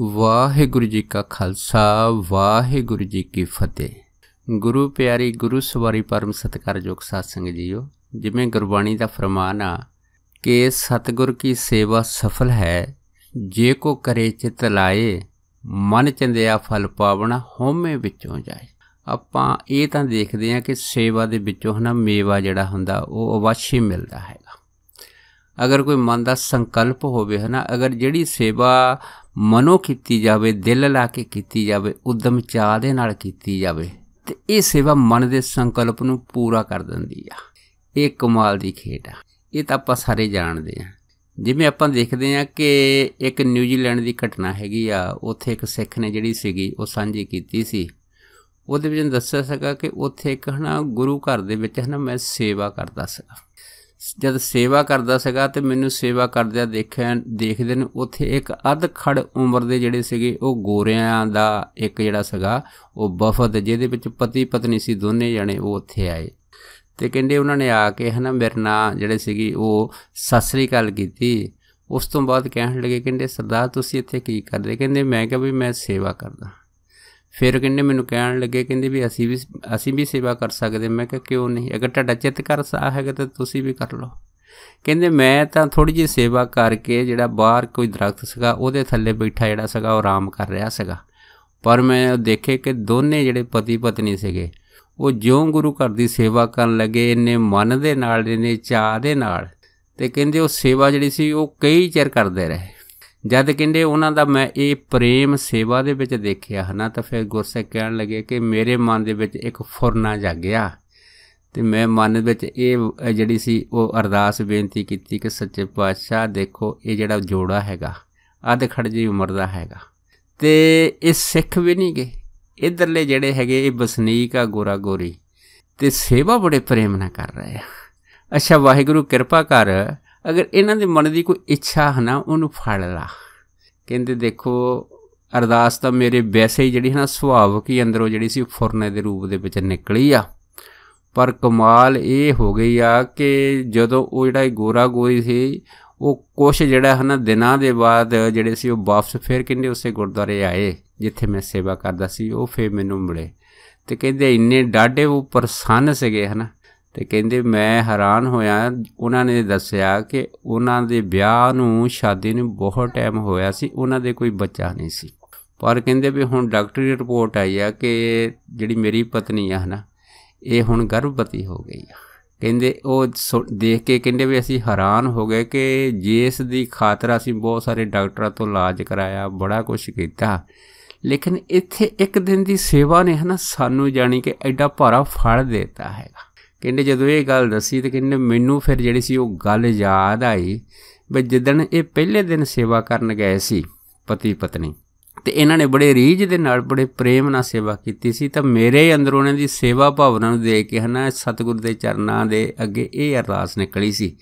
ਵਾਹਿਗੁਰੂ ਜੀ ਕਾ ਖਾਲਸਾ ਵਾਹਿਗੁਰੂ ਜੀ ਕੀ ਫਤਿਹ ਗੁਰੂ ਪਿਆਰੀ ਗੁਰੂ ਸਵਾਰੀ ਪਰਮ ਸਤਿਕਾਰਯੋਗ ਸਾਧ ਸੰਗ ਜੀਓ ਜਿਵੇਂ ਗੁਰਬਾਣੀ ਦਾ ਫਰਮਾਨ ਆ ਕਿ ਸਤਗੁਰ ਕੀ ਸੇਵਾ ਸਫਲ ਹੈ ਜੇ ਕੋ ਕਰੇ ਚਿਤ ਲਾਏ ਮਨ ਚੰਦਿਆ ਫਲ ਪਾਵਣਾ ਹਉਮੈ ਵਿੱਚੋਂ ਜਾਏ ਆਪਾਂ ਇਹ ਤਾਂ ਦੇਖਦੇ ਆ ਕਿ ਸੇਵਾ ਦੇ ਵਿੱਚੋਂ ਹਨਾ ਮੇਵਾ ਜਿਹੜਾ ਹੁੰਦਾ ਉਹ ਅਵਾਸ਼ੀ ਮਿਲਦਾ ਹੈ ਅਗਰ ਕੋਈ ਮਨ ਦਾ ਸੰਕਲਪ ਹੋਵੇ ਹਨਾ ਅਗਰ ਜਿਹੜੀ ਸੇਵਾ ਮਨੋ ਕੀਤੀ ਜਾਵੇ ਦਿਲ ਲਾ ਕੇ ਕੀਤੀ ਜਾਵੇ ਉਦਮ ਚਾਹ ਦੇ ਨਾਲ ਕੀਤੀ ਜਾਵੇ ਤੇ ਇਹ ਸੇਵਾ ਮਨ ਦੇ ਸੰਕਲਪ ਨੂੰ ਪੂਰਾ ਕਰ ਦਿੰਦੀ ਆ ਇਹ ਕਮਾਲ ਦੀ ਖੇਡ ਆ ਇਹ ਤਾਂ ਆਪਾਂ ਸਾਰੇ ਜਾਣਦੇ ਆ ਜਿਵੇਂ ਆਪਾਂ ਦੇਖਦੇ ਆ ਕਿ ਇੱਕ ਨਿਊਜ਼ੀਲੈਂਡ ਦੀ ਘਟਨਾ ਹੈਗੀ ਆ ਉੱਥੇ ਇੱਕ ਸਿੱਖ ਨੇ ਜਿਹੜੀ ਸੀਗੀ ਉਹ ਸਾਂਝੀ ਕੀਤੀ ਸੀ ਉਹਦੇ ਵਿੱਚ ਦੱਸਿਆ ਸੀਗਾ ਕਿ ਉੱਥੇ ਇੱਕ ਹਨਾ ਗੁਰੂ ਘਰ ਦੇ ਵਿੱਚ ਹਨਾ ਮੈਂ ਸੇਵਾ ਕਰਦਾ ਸੀਗਾ ਜਦ ਸੇਵਾ ਕਰਦਾ ਸੀਗਾ ਤੇ ਮੈਨੂੰ ਸੇਵਾ ਕਰਦਿਆ ਦੇਖਿਆ ਦੇਖਦੇ ਨੇ ਉੱਥੇ ਇੱਕ ਅਧ ਖੜ ਉਮਰ ਦੇ ਜਿਹੜੇ ਸੀਗੇ ਉਹ ਗੋਰਿਆਂ ਦਾ ਇੱਕ ਜਿਹੜਾ ਸੀਗਾ ਉਹ ਵਫਦ ਜਿਹਦੇ ਵਿੱਚ ਪਤੀ ਪਤਨੀ ਸੀ ਦੋਨੇ ਜਣੇ ਉਹ ਉੱਥੇ ਆਏ ਤੇ ਕਹਿੰਦੇ ਉਹਨਾਂ ਨੇ ਆ ਕੇ ਹਨਾ ਮੇਰੇ ਨਾਲ ਜਿਹੜੇ ਸੀਗੀ ਉਹ ਸਸਰੀ ਗੱਲ ਕੀਤੀ ਉਸ ਤੋਂ ਬਾਅਦ ਕਹਿਣ ਲੱਗੇ ਕਹਿੰਦੇ ਸਰਦਾਰ ਤੁਸੀਂ ਇੱਥੇ ਕੀ ਕਰਦੇ ਕਹਿੰਦੇ ਮੈਂ ਕਿਹਾ ਵੀ ਮੈਂ ਸੇਵਾ ਕਰਦਾ ਫਿਰ ਕਹਿੰਦੇ ਮੈਨੂੰ ਕਹਿਣ ਲੱਗੇ ਕਹਿੰਦੇ ਵੀ ਅਸੀਂ ਵੀ ਅਸੀਂ ਵੀ ਸੇਵਾ ਕਰ ਸਕਦੇ ਮੈਂ ਕਿਹਾ ਕਿਉਂ ਨਹੀਂ ਅਗਰ ਤੁਹਾਡਾ ਚਿੱਤ ਕਰ ਸਾ ਹੈਗਾ ਤਾਂ ਤੁਸੀਂ ਵੀ ਕਰ ਲਓ ਕਹਿੰਦੇ ਮੈਂ ਤਾਂ ਥੋੜੀ ਜਿਹੀ ਸੇਵਾ ਕਰਕੇ ਜਿਹੜਾ ਬਾਹਰ ਕੋਈ ਦਰਖਤ ਸੀਗਾ ਉਹਦੇ ਥੱਲੇ ਬੈਠਾ ਜਿਹੜਾ ਸੀਗਾ ਉਹ ਆਰਾਮ ਕਰ ਰਿਹਾ ਸੀਗਾ ਪਰ ਮੈਂ ਦੇਖੇ ਕਿ ਦੋਨੇ ਜਿਹੜੇ ਪਤੀ ਪਤਨੀ ਸੀਗੇ ਉਹ ਜਿਉਂ ਗੁਰੂ ਘਰ ਦੀ ਸੇਵਾ ਕਰਨ ਲੱਗੇ ਇਹਨੇ ਮਨ ਦੇ ਨਾਲ ਇਹਨੇ ਚਾਹ ਦੇ ਨਾਲ ਤੇ ਕਹਿੰਦੇ ਉਹ ਸੇਵਾ ਜਿਹੜੀ ਸੀ ਉਹ ਕਈ ਚਿਰ ਕਰਦੇ ਰਹੇ ਜਦ ਕਹਿੰਦੇ ਉਹਨਾਂ ਦਾ ਮੈਂ ਇਹ ਪ੍ਰੇਮ ਸੇਵਾ ਦੇ ਵਿੱਚ ਦੇਖਿਆ ਹਨਾ ਤਾਂ ਫਿਰ ਗੁਰਸਿੱਖ ਕਹਿਣ ਲੱਗੇ ਕਿ ਮੇਰੇ ਮਨ ਦੇ ਵਿੱਚ ਇੱਕ ਫੁਰਨਾ ਜਾਗਿਆ ਤੇ ਮੈਂ ਮਨ ਵਿੱਚ ਇਹ ਜਿਹੜੀ ਸੀ ਉਹ ਅਰਦਾਸ ਬੇਨਤੀ ਕੀਤੀ ਕਿ ਸੱਚੇ ਪਾਤਸ਼ਾਹ ਦੇਖੋ ਇਹ ਜਿਹੜਾ ਜੋੜਾ ਹੈਗਾ ਅੱਧ ਖੜ ਜੀ ਉਮਰ ਦਾ ਹੈਗਾ ਤੇ ਇਹ ਸਿੱਖ ਵੀ ਨਹੀਂ ਗਏ ਇਧਰਲੇ ਜਿਹੜੇ ਹੈਗੇ ਇਹ ਬਸਨੀਕ ਆ ਗੋਰਾ ਗੋਰੀ ਤੇ ਸੇਵਾ ਬੜੇ ਪ੍ਰੇਮ ਨਾਲ ਕਰ ਰਹੇ ਆ ਅੱਛਾ ਵਾਹਿਗੁਰੂ ਕਿਰਪਾ ਕਰ ਅਗਰ ਇਹਨਾਂ ਦੇ ਮਨ ਦੀ ਕੋਈ ਇੱਛਾ ਹਨਾ ਉਹਨੂੰ ਫੜ ਲਾ ਕਹਿੰਦੇ ਦੇਖੋ ਅਰਦਾਸ ਤਾਂ ਮੇਰੇ ਵੈਸੇ ਹੀ ਜਿਹੜੀ ਹੈ ਨਾ ਸੁਭਾਵਕ ਹੀ ਅੰਦਰੋਂ ਜਿਹੜੀ ਸੀ ਫੁਰਨੇ ਦੇ ਰੂਪ ਦੇ ਵਿੱਚ ਨਿਕਲੀ ਆ ਪਰ ਕਮਾਲ ਇਹ ਹੋ ਗਈ ਆ ਕਿ ਜਦੋਂ ਉਹ ਜਿਹੜਾ ਗੋਰਾ ਗੋਈ ਸੀ ਉਹ ਕੁਛ ਜਿਹੜਾ ਹੈ ਨਾ ਦਿਨਾਂ ਦੇ ਬਾਅਦ ਜਿਹੜੇ ਸੀ ਉਹ ਵਾਪਸ ਫੇਰ ਕਿੰਨੇ ਉਸੇ ਗੁਰਦੁਆਰੇ ਆਏ ਜਿੱਥੇ ਮੈਂ ਸੇਵਾ ਕਰਦਾ ਸੀ ਉਹ ਫੇਰ ਮੈਨੂੰ ਮਿਲੇ ਤੇ ਕਹਿੰਦੇ ਇੰਨੇ ਡਾਢੇ ਉਹ ਪ੍ਰਸੰਨ ਸੀਗੇ ਹਨਾ ਤੇ ਕਹਿੰਦੇ ਮੈਂ ਹੈਰਾਨ ਹੋਇਆ ਉਹਨਾਂ ਨੇ ਦੱਸਿਆ ਕਿ ਉਹਨਾਂ ਦੇ ਵਿਆਹ ਨੂੰ ਸ਼ਾਦੀ ਨੂੰ ਬਹੁਤ ਟਾਈਮ ਹੋਇਆ ਸੀ ਉਹਨਾਂ ਦੇ ਕੋਈ ਬੱਚਾ ਨਹੀਂ ਸੀ ਪਰ ਕਹਿੰਦੇ ਵੀ ਹੁਣ ਡਾਕਟਰੀ ਰਿਪੋਰਟ ਆਈ ਆ ਕਿ ਜਿਹੜੀ ਮੇਰੀ ਪਤਨੀ ਆ ਹਨਾ ਇਹ ਹੁਣ ਗਰਭਵਤੀ ਹੋ ਗਈ ਆ ਕਹਿੰਦੇ ਉਹ ਦੇਖ ਕੇ ਕਹਿੰਦੇ ਵੀ ਅਸੀਂ ਹੈਰਾਨ ਹੋ ਗਏ ਕਿ ਜੇਸ ਦੀ ਖਾਤਰ ਅਸੀਂ ਬਹੁਤ ਸਾਰੇ ਡਾਕਟਰਾਂ ਤੋਂ ਇਲਾਜ ਕਰਾਇਆ ਬੜਾ ਕੁਝ ਕੀਤਾ ਲੇਕਿਨ ਇੱਥੇ ਇੱਕ ਦਿਨ ਦੀ ਸੇਵਾ ਨੇ ਹਨਾ ਸਾਨੂੰ ਜਾਣੀ ਕਿ ਐਡਾ ਭਾਰਾ ਫਲ ਦਿੱਤਾ ਹੈਗਾ ਕਹਿੰਦੇ ਜਦੋਂ ਇਹ ਗੱਲ ਦੱਸੀ ਤੇ ਕਹਿੰਦੇ ਮੈਨੂੰ ਫਿਰ ਜਿਹੜੀ ਸੀ ਉਹ ਗੱਲ ਯਾਦ ਆਈ ਵੀ ਜਿੱਦਣ ਇਹ ਪਹਿਲੇ ਦਿਨ ਸੇਵਾ ਕਰਨ ਗਏ ਸੀ ਪਤੀ ਪਤਨੀ ਤੇ ਇਹਨਾਂ ਨੇ ਬੜੇ ਰੀਝ ਦੇ ਨਾਲ ਬੜੇ ਪ੍ਰੇਮ ਨਾਲ ਸੇਵਾ ਕੀਤੀ ਸੀ ਤਾਂ ਮੇਰੇ ਅੰਦਰੋਂ ਇਹਨਾਂ ਦੀ ਸੇਵਾ ਭਾਵਨਾ ਨੂੰ ਦੇਖ ਕੇ ਹਨਾ ਸਤਿਗੁਰ ਦੇ ਚਰਨਾਂ ਦੇ ਅੱਗੇ ਇਹ ਅਰਦਾਸ ਨਿਕਲੀ ਸੀ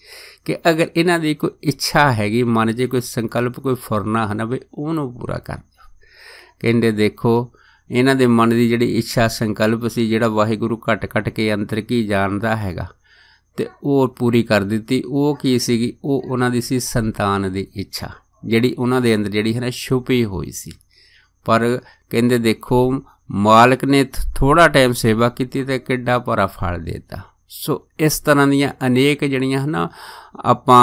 ਕਿ ਅਗਰ ਇਹਨਾਂ ਦੀ ਕੋਈ ਇੱਛਾ ਹੈਗੀ ਮਨ 'ਚ ਕੋਈ ਸੰਕਲਪ ਕੋਈ ਫੁਰਨਾ ਹਨਾ ਵੀ ਉਹਨੂੰ ਪੂਰਾ ਕਰ ਦਿਓ ਕਹਿੰਦੇ ਦੇਖੋ ਇਹਨਾਂ ਦੇ ਮਨ ਦੀ ਜਿਹੜੀ ਇੱਛਾ ਸੰਕਲਪ ਸੀ ਜਿਹੜਾ ਵਾਹਿਗੁਰੂ ਘਟ ਘਟ ਕੇ ਅੰਦਰ ਕੀ ਜਾਣਦਾ ਹੈਗਾ ਤੇ ਉਹ ਪੂਰੀ ਕਰ ਦਿੱਤੀ ਉਹ ਕੀ ਸੀਗੀ ਉਹ ਉਹਨਾਂ ਦੀ ਸੀ ਸੰਤਾਨ ਦੀ ਇੱਛਾ ਜਿਹੜੀ ਉਹਨਾਂ ਦੇ ਅੰਦਰ ਜਿਹੜੀ ਹੈ ਨਾ ਛੁਪੀ ਹੋਈ ਸੀ ਪਰ ਕਹਿੰਦੇ ਦੇਖੋ ਮਾਲਕ ਨੇ ਥੋੜਾ ਟਾਈਮ ਸੇਵਾ ਕੀਤੀ ਤੇ ਕਿੱਡਾ ਭਰਾ ਫਲ ਦਿੱਤਾ ਸੋ ਇਸ ਤਰ੍ਹਾਂ ਦੀਆਂ ਅਨੇਕ ਜਿਹੜੀਆਂ ਹਨ ਆਪਾਂ